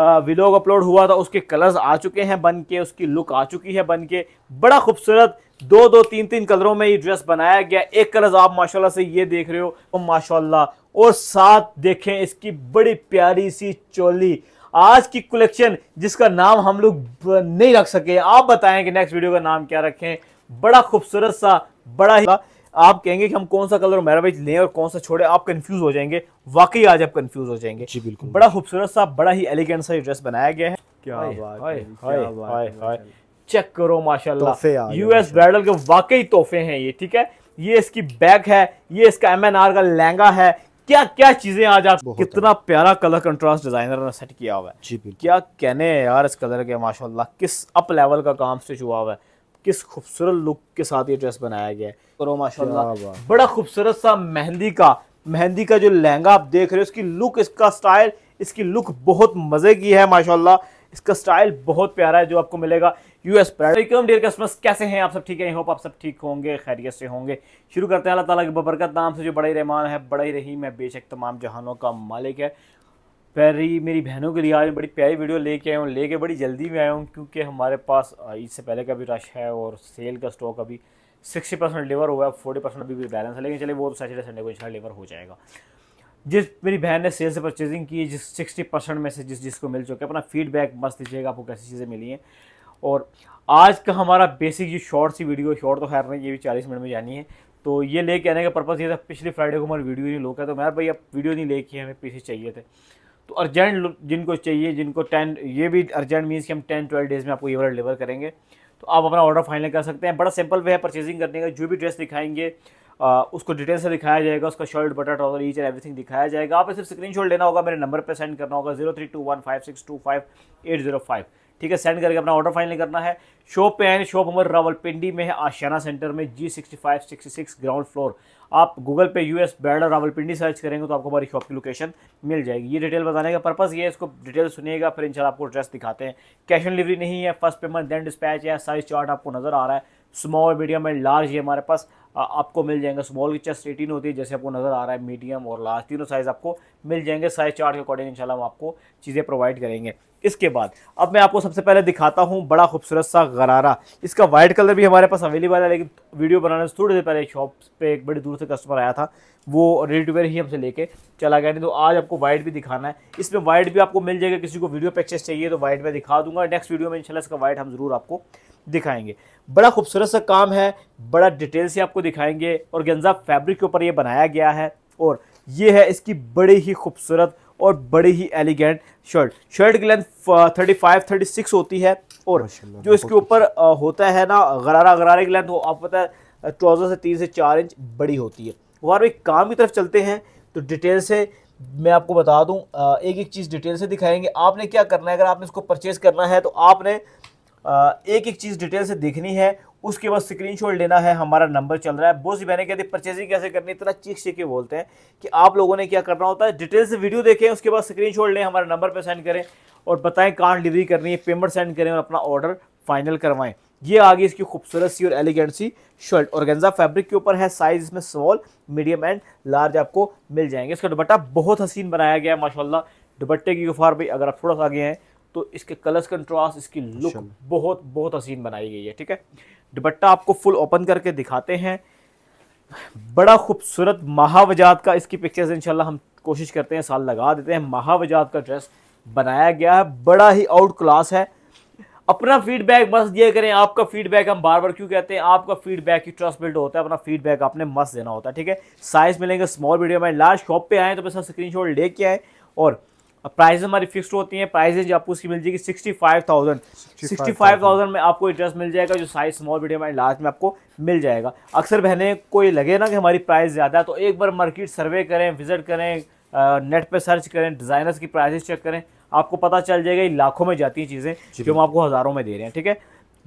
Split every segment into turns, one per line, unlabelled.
विलोग upload हुआ था उसके कलर्स आ चुके हैं बन के उसकी लुक आ चुकी है बन के बड़ा खूबसूरत दो दो तीन तीन कलरों में ये ड्रेस बनाया गया एक कलर आप माशाल्लाह से ये देख रहे हो तो माशाल्लाह और साथ देखें इसकी बड़ी प्यारी सी चोली आज की कलेक्शन जिसका नाम हम लोग नहीं रख सके आप बताएं कि नेक्स्ट वीडियो का नाम क्या रखें बड़ा खूबसूरत सा बड़ा ही आप कहेंगे कि हम कौन सा कलर मैरावेज लें और कौन सा छोड़े आप कंफ्यूज हो जाएंगे वाकई आज आप कंफ्यूज हो जाएंगे जी बिल्कुल बड़ा खूबसूरत सा बड़ा ही एलिगेंट सा ड्रेस बनाया गया है चेक करो माशाल्लाह यूएस ब्राइडल के वाकई तोहफे हैं ये ठीक है ये इसकी बैग है ये इसका एम का लहंगा है क्या क्या चीजें आज आप कितना प्यारा कलर कंट्रास्ट डिजाइनर ने सेट किया हुआ है क्या कहने यार इस कलर के माशाल्लाह किस अप लेवल का काम स्टिच हुआ हुआ है किस खूबसूरत लुक के साथ ये ड्रेस बनाया गया है करो माशाल्लाह बड़ा खूबसूरत सा मेहंदी का मेहंदी का जो लहंगा आप देख रहे हो उसकी लुक इसका स्टाइल इसकी लुक बहुत मज़े की है माशाल्लाह इसका स्टाइल बहुत प्यारा है जो आपको मिलेगा यूएस डियर कस्टमर्स कैसे हैं आप सब ठीक है होप आप सब ठीक होंगे खैरियत से होंगे शुरू करते हैं अल्लाह ताला के बबरकत नाम से जो बड़ा ही रहमान है बड़ा ही रहीम है बेशक तमाम जहानों का मालिक है प्यारी मेरी बहनों के लिए आज बड़ी प्यारी वीडियो लेके आया हूँ लेके बड़ी जल्दी में आया हूँ क्योंकि हमारे पास ईद से पहले का भी रश है और सेल का स्टॉक अभी सिक्सटी परसेंट डिलीवर हुआ है फोर्टी परसेंट अभी भी बैलेंस है लेकिन चले वो तो सैटरडे संडे को इंशाल्लाह डिलीवर हो जाएगा जिस मेरी बहन ने सेल से परचेजिंग की जिस सिक्सटी परसेंट में से जिस जिसको मिल चुके अपना फीडबैक मस्त दीजिएगा आपको कैसी चीज़ें मिली हैं और आज का हमारा बेसिक जो शॉर्ट सी वीडियो शॉर्ट तो खैर नहीं ये भी चालीस मिनट में जानी है तो ये लेके आने का पर्पज़ ये था पिछले फ्राइडे को हमारी वीडियो नहीं लोग तो मैं भाई अब वीडियो नहीं लेके हमें पीछे चाहिए थे तो अर्जेंट जिनको चाहिए जिनको टेन ये भी अर्जेंट मीन्स कि हम टेन ट्वेल्व डेज़ में आपको ये वाला डिलीवर करेंगे तो आप अपना ऑर्डर फाइनल कर सकते हैं बड़ा सिंपल वे है परचेजिंग करने का जो भी ड्रेस दिखाएंगे आ, उसको डिटेल से दिखाया जाएगा उसका shirt butter trouser each and everything दिखाया जाएगा आपने सिर्फ शॉट लेना होगा मेरे नंबर पर सेंड करना होगा zero three two one five six two five eight zero five ठीक है सेंड करके अपना ऑर्डर फाइनल करना है शॉप पे आए शॉप हमारे रावलपिंडी में है आशियाना सेंटर में G sixty five sixty six ground floor आप गूगल पे यूएस बैड और रावलपिंडी सर्च करेंगे तो आपको हमारी शॉप की लोकेशन मिल जाएगी ये डिटेल बताने का पर्पस ये है इसको डिटेल सुनिएगा फिर इंशाल्लाह आपको एड्रेस दिखाते हैं कैश ऑन डिलीवरी नहीं है फर्स्ट पेमेंट देन डिस्पैच है साइज चार्ट आपको नज़र आ रहा है स्मॉल मीडियम एंड लार्ज ये हमारे पास आपको मिल जाएंगे स्मॉल की चेस्ट एटीन होती है जैसे आपको नज़र आ रहा है मीडियम और लार्ज तीनों साइज़ आपको मिल जाएंगे साइज चार्ट के अकॉर्डिंग इंशाल्लाह हम आपको चीज़ें प्रोवाइड करेंगे इसके बाद अब मैं आपको सबसे पहले दिखाता हूँ बड़ा खूबसूरत सा गरारा इसका वाइट कलर भी हमारे पास अवेलेबल है लेकिन वीडियो बनाने से थोड़ी देर पहले एक शॉप पे एक बड़ी दूर से कस्टमर आया था वो रेडी टू वेयर ही हमसे लेके चला गया नहीं तो आज आपको वाइट भी दिखाना है इसमें वाइट भी आपको मिल जाएगा किसी को वीडियो पे चाहिए तो वाइट में दिखा दूंगा नेक्स्ट वीडियो में इंशाल्लाह इसका वाइट हम ज़रूर आपको दिखाएंगे बड़ा खूबसूरत सा काम है बड़ा डिटेल से आपको दिखाएंगे और गेंजा फैब्रिक के ऊपर ये बनाया गया है और ये है इसकी बड़ी ही खूबसूरत और बड़ी ही एलिगेंट शर्ट शर्ट की length thirty five thirty six होती है और जो इसके ऊपर uh, होता है ना गरारा गरारे की लेंथ आप पता है ट्राउज़र uh, से तीन से चार इंच बड़ी होती है और एक काम की तरफ चलते हैं तो डिटेल से मैं आपको बता दूं uh, एक एक चीज़ डिटेल से दिखाएंगे आपने क्या करना है अगर आपने इसको परचेज़ करना है तो आपने एक एक चीज़ डिटेल से देखनी है उसके बाद स्क्रीनशॉट लेना है हमारा नंबर चल रहा है बहुत सी बहने कहते हैं परचेजिंग कैसे करनी इतना चीख चीख के बोलते हैं कि आप लोगों ने क्या करना होता है डिटेल से वीडियो देखें उसके बाद स्क्रीनशॉट लें हमारे नंबर पर सेंड करें और बताएं कहाँ डिलीवरी करनी है पेमेंट सेंड करें और अपना ऑर्डर फाइनल करवाएं ये आ गई इसकी खूबसूरत सी और एलिगेंट सी शर्ट और गेंजा फैब्रिक के ऊपर है साइज इसमें स्मॉल मीडियम एंड लार्ज आपको मिल जाएंगे इसका दुपट्टा बहुत हसीन बनाया गया है माशाल्लाह दुपट्टे की गुफार भी अगर आप थोड़ा सा आगे हैं तो इसके कलर्स कंट्रास्ट इसकी लुक बहुत बहुत हसीन बनाई गई है ठीक है दुपट्टा आपको फुल ओपन करके दिखाते हैं बड़ा खूबसूरत महावजात का इसकी पिक्चर्स इंशाल्लाह हम कोशिश करते हैं साल लगा देते हैं महावजात का ड्रेस बनाया गया है बड़ा ही आउट क्लास है अपना फीडबैक बस दिया करें आपका फीडबैक हम बार बार क्यों कहते हैं आपका फीडबैक ही ट्रस्ट बिल्ड होता है अपना फीडबैक आपने मस्त देना होता है ठीक है साइज मिलेंगे स्मॉल वीडियो में लास्ट शॉप पे आए तो बस स्क्रीन शॉट लेके आए और प्राइज हमारी फिक्स होती हैं प्राइजेज आपको उसकी मिल जाएगी sixty five thousand sixty five thousand में आपको ड्रेस मिल जाएगा जो size small medium and large में आपको मिल जाएगा अक्सर बहने को ये लगे ना कि हमारी प्राइस ज़्यादा तो एक बार मार्केट सर्वे करें विजिट करें नेट पे सर्च करें डिज़ाइनर्स की प्राइसेस चेक करें आपको पता चल जाएगा लाखों में जाती हैं चीज़ें जो हम आपको हज़ारों में दे रहे हैं ठीक है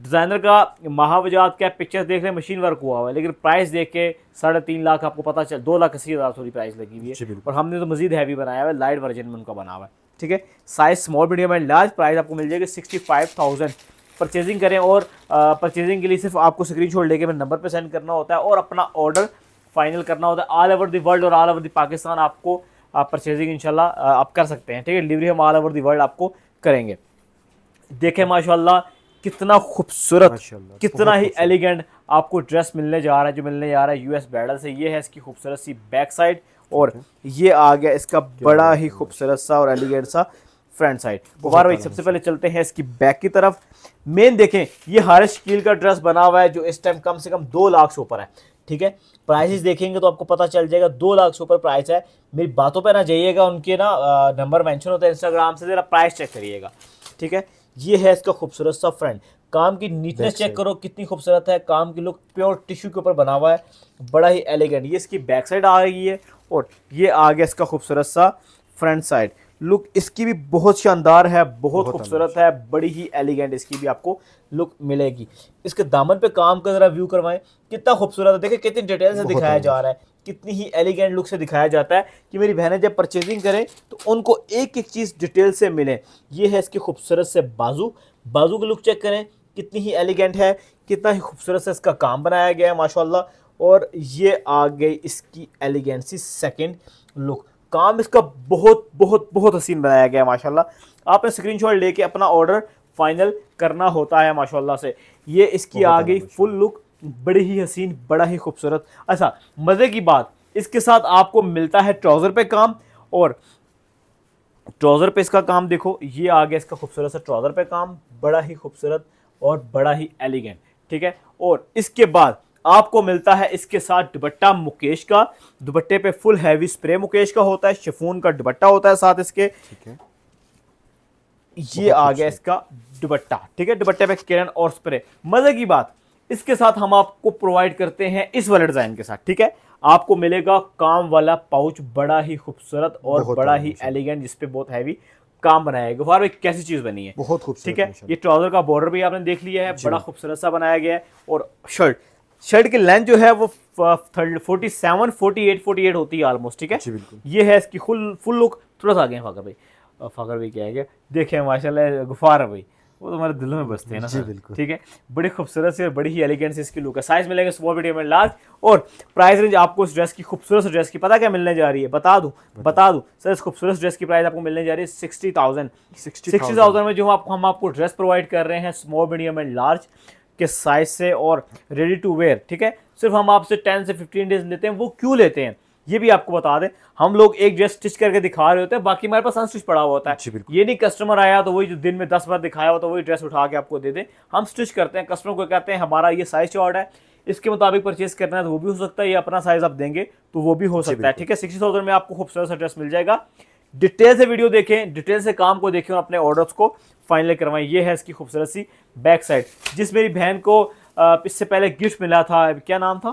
डिज़ाइनर का महावजात क्या पिक्चर देख रहे हैं मशीन वर्क हुआ हुआ है लेकिन प्राइस देख के साढ़े तीन लाख आपको पता चल दो लाख अस्सी हज़ार थोड़ी प्राइस लगी हुई है और हमने तो मजीद हैवी बनाया हुआ है लाइट वर्जन में उनका बना हुआ है ठीक है size small medium and large price आपको मिल जाएगी सिक्सटी फाइव थाउजेंड परचेजिंग करें और परचेजिंग के लिए सिर्फ आपको स्क्रीन शॉट लेके नंबर पर सेंड करना होता है और अपना ऑर्डर फाइनल करना होता है ऑल ओवर दी वर्ल्ड और ऑल ओवर दी पाकिस्तान आपको आप परचेजिंग इंशाल्लाह आप कर सकते हैं ठीक है डिलीवरी हम ऑल ओवर दी वर्ल्ड आपको करेंगे देखें माशाल्लाह कितना खूबसूरत कितना ही एलिगेंट आपको ड्रेस मिलने जा रहा है जो मिलने जा रहा है यूएस बैडल से ये है इसकी खूबसूरत सी बैक साइड और ये आ गया इसका बड़ा ही खूबसूरत सा और एलिगेंट सा फ्रंट साइड गुबार भाई सबसे पहले चलते हैं इसकी बैक की तरफ मेन देखें ये हर स्कील का ड्रेस बना हुआ है जो इस टाइम कम से कम दो लाख से ऊपर है ठीक है प्राइसेस देखेंगे तो आपको पता चल जाएगा दो लाख से ऊपर प्राइस है मेरी बातों पर ना जाइएगा उनके ना नंबर मेंशन होता है इंस्टाग्राम से ज़रा प्राइस चेक करिएगा ठीक है ये है इसका खूबसूरत सा फ्रंट काम की नीटनेस चेक करो कितनी खूबसूरत है काम की लुक प्योर टिश्यू के ऊपर बना हुआ है बड़ा ही एलिगेंट ये इसकी बैक साइड आ रही है और ये आ गया इसका खूबसूरत सा फ्रंट साइड लुक इसकी भी बहुत शानदार है बहुत खूबसूरत है बड़ी ही एलिगेंट इसकी भी आपको लुक मिलेगी इसके दामन पे काम का जरा व्यू करवाएं कितना खूबसूरत है देखिए कितनी डिटेल से दिखाया जा रहा है कितनी ही एलिगेंट लुक से दिखाया जाता है कि मेरी बहनें जब परचेजिंग करें तो उनको एक एक चीज़ डिटेल से मिले ये है इसकी खूबसूरत से बाजू बाजू का लुक चेक करें कितनी ही एलिगेंट है कितना ही खूबसूरत से इसका काम बनाया गया है माशाल्लाह और ये आ गई इसकी एलिगेंसी सेकेंड लुक काम इसका बहुत बहुत बहुत हसीन बनाया गया है माशाल्लाह आपने स्क्रीनशॉट लेके अपना ऑर्डर फाइनल करना होता है माशाल्लाह से ये इसकी आ गई फुल लुक बड़ी ही हसीन बड़ा ही खूबसूरत अच्छा मज़े की बात इसके साथ आपको मिलता है ट्राउज़र पे काम और ट्राउज़र पे इसका काम देखो ये आ गया इसका खूबसूरत सा ट्राउज़र पे काम बड़ा ही खूबसूरत और बड़ा ही एलिगेंट ठीक है और इसके बाद आपको मिलता है इसके साथ दुपट्टा मुकेश का दुबट्टे पे फुल हैवी स्प्रे मुकेश का होता है शिफोन का दुबट्टा होता है साथ इसके ठीक है ये आ गया इसका दुपट्टा ठीक है दुपट्टे पे किरण और स्प्रे मजे की बात इसके साथ हम आपको प्रोवाइड करते हैं इस वाले डिजाइन के साथ ठीक है आपको मिलेगा काम वाला पाउच बड़ा ही खूबसूरत और बड़ा ही एलिगेंट जिसपे बहुत हैवी काम बनाया गया गुफार कैसी चीज बनी है बहुत खूबसूरत ठीक है ये ट्राउजर का बॉर्डर भी आपने देख लिया है बड़ा खूबसूरत सा बनाया गया है और शर्ट शर्ट की लेंथ जो है वो forty seven forty eight forty eight होती है ऑलमोस्ट ठीक है ये है इसकी फुल फुल लुक थोड़ा सा आगे फाकर भाई फाकर भाई क्या है देखे माशाल्लाह गुफार भाई वो तुम्हारे तो दिलों में बसते हैं ना जी बिल्कुल ठीक है बड़ी खूबसूरत सी और बड़ी ही एलिगेंट सी इसकी लुक है साइज मिलेगा स्मॉल मीडियम एंड लार्ज और प्राइस रेंज आपको इस ड्रेस की खूबसूरत ड्रेस की पता क्या मिलने जा रही है बता दूँ बता दूँ सर इस खूबसूरत ड्रेस की प्राइस आपको मिलने जा रही है सिक्सटी थाउजेंड सिक्सटी थाउजेंड में जो आपको हम आपको ड्रेस प्रोवाइड कर रहे हैं स्मॉल मीडियम एंड लार्ज के साइज से और रेडी टू वेयर ठीक है सिर्फ हम आपसे टेन से फिफ्टीन डेज लेते हैं वो क्यों लेते हैं ये भी आपको बता दें हम लोग एक ड्रेस स्टिच करके दिखा रहे होते हैं बाकी हमारे पास अनस्टिच पड़ा हुआ होता है ये नहीं कस्टमर आया तो वही जो दिन में दस बार दिखाया हो तो वही ड्रेस उठा के आपको दे दें हम स्टिच करते हैं कस्टमर को कहते हैं हमारा ये साइज शॉर्ट है इसके मुताबिक परचेज करना है तो वो भी हो सकता है या अपना साइज आप देंगे तो वो भी हो सकता है ठीक है सिक्सटी थाउजेंड में आपको खूबसूरत सा ड्रेस मिल जाएगा डिटेल से वीडियो देखें डिटेल से काम को देखें और अपने ऑर्डर्स को फाइनल करवाएं ये है इसकी खूबसूरत सी बैक साइड जिस मेरी बहन को इससे पहले गिफ्ट मिला था क्या नाम था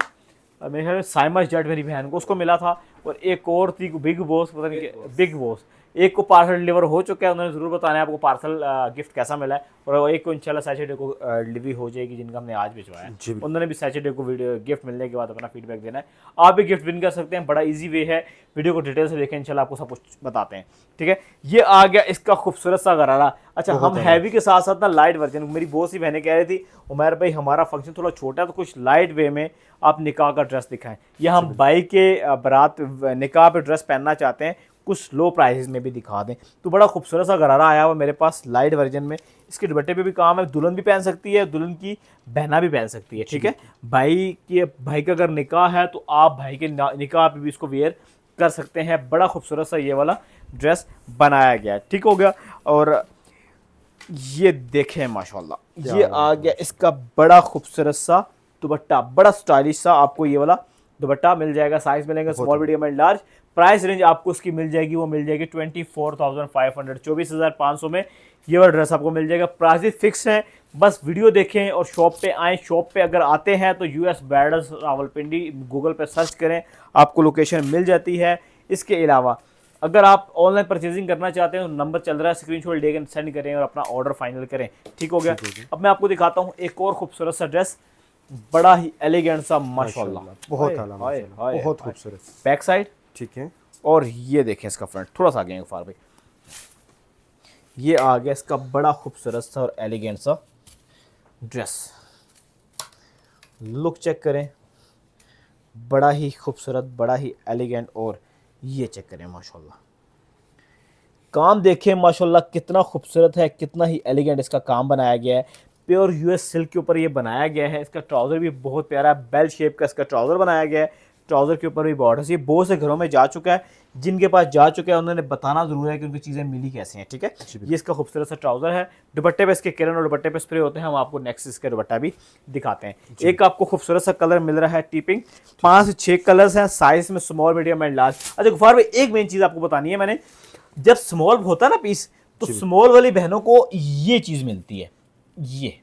मेरे ख्याल में साइमस जेट मेरी बहन को उसको मिला था और एक और थी बिग बॉस पता नहीं बिग बॉस एक को पार्सल डिलीवर हो चुका है उन्होंने ज़रूर बताना है आपको पार्सल गिफ्ट कैसा मिला है और एक को इनशाला सैटरडे को डिलीवरी हो जाएगी जिनका हमने आज भिजवाया है उन्होंने भी सैटरडे को वीडियो गिफ्ट मिलने के बाद अपना फीडबैक देना है आप भी गिफ्ट विन कर सकते हैं बड़ा ईजी वे है वीडियो को डिटेल से देखें इनशाला आपको सब कुछ बताते हैं ठीक है ये आ गया इसका खूबसूरत सा गरारा अच्छा हम हैवी के साथ साथ ना लाइट वर्जन मेरी बहुत सी बहनें कह रही थी उमेर भाई हमारा फंक्शन थोड़ा छोटा है तो कुछ लाइट वे में आप निकाह का ड्रेस दिखाएं या हम बाइक के बारात निकाह पे ड्रेस पहनना चाहते हैं कुछ लो प्राइज में भी दिखा दें तो बड़ा खूबसूरत सा गरारा आया हुआ मेरे पास लाइट वर्जन में इसके दुबट्टे पे भी काम है दुल्हन भी पहन सकती है दुल्हन की बहना भी पहन सकती है ठीक है भाई की भाई का अगर निकाह है तो आप भाई के निकाह पे भी इसको वेयर कर सकते हैं बड़ा खूबसूरत सा ये वाला ड्रेस बनाया गया ठीक हो गया और ये देखें माशाल्लाह ये आ गया इसका बड़ा खूबसूरत सा दुबट्टा बड़ा स्टाइलिश सा आपको ये वाला दुबट्टा मिल जाएगा साइज मिलेगा small medium and large price range आपको उसकी मिल जाएगी वो मिल जाएगी twenty four thousand five hundred चौबीस हज़ार पाँच सौ में ये वाला ड्रेस आपको मिल जाएगा प्राइस फिक्स है बस वीडियो देखें और शॉप पे आएँ शॉप पे अगर आते हैं तो यू एस बैडर्स रावलपिंडी गूगल पे सर्च करें आपको लोकेशन मिल जाती है इसके अलावा अगर आप ऑनलाइन परचेजिंग करना चाहते हैं तो नंबर चल रहा है स्क्रीन शॉट लेकर सेंड करें और अपना ऑर्डर फाइनल करें ठीक हो गया अब मैं आपको दिखाता हूँ एक और खूबसूरत सा ड्रेस बड़ा ही एलिगेंट सा माशाल्लाह बहुत बहुत खूबसूरत बैक साइड ठीक है और ये देखें इसका फ्रंट थोड़ा सा आगे फार भाई ये आ गया इसका बड़ा खूबसूरत सा और एलिगेंट सा ड्रेस लुक चेक करें बड़ा ही खूबसूरत बड़ा ही एलिगेंट और ये चेक करें माशाल्लाह काम देखें माशाल्लाह कितना खूबसूरत है कितना ही एलिगेंट इसका काम बनाया गया है प्योर यूएस सिल्क के ऊपर ये बनाया गया है इसका ट्राउज़र भी बहुत प्यारा है बेल शेप का इसका ट्राउज़र बनाया गया है ट्राउज़र के ऊपर भी बॉर्डर ये बहुत से घरों में जा चुका है जिनके पास जा चुका है उन्होंने बताना ज़रूर है कि उनकी चीज़ें मिली कैसे हैं ठीक है ये इसका खूबसूरत सा ट्राउज़र है दुपट्टे पे इसके किरण और दुपट्टे पे स्प्रे होते हैं हम आपको नेक्स्ट इसका दुपट्टा भी दिखाते हैं एक आपको खूबसूरत सा कलर मिल रहा है टीपिंग पाँच से छः कलर्स हैं साइज में स्मॉल मीडियम एंड लार्ज अच्छा गुफार भाई एक मेन चीज़ आपको बतानी है मैंने जब स्मॉल होता है ना पीस तो स्मॉल वाली बहनों को ये चीज़ मिलती है ये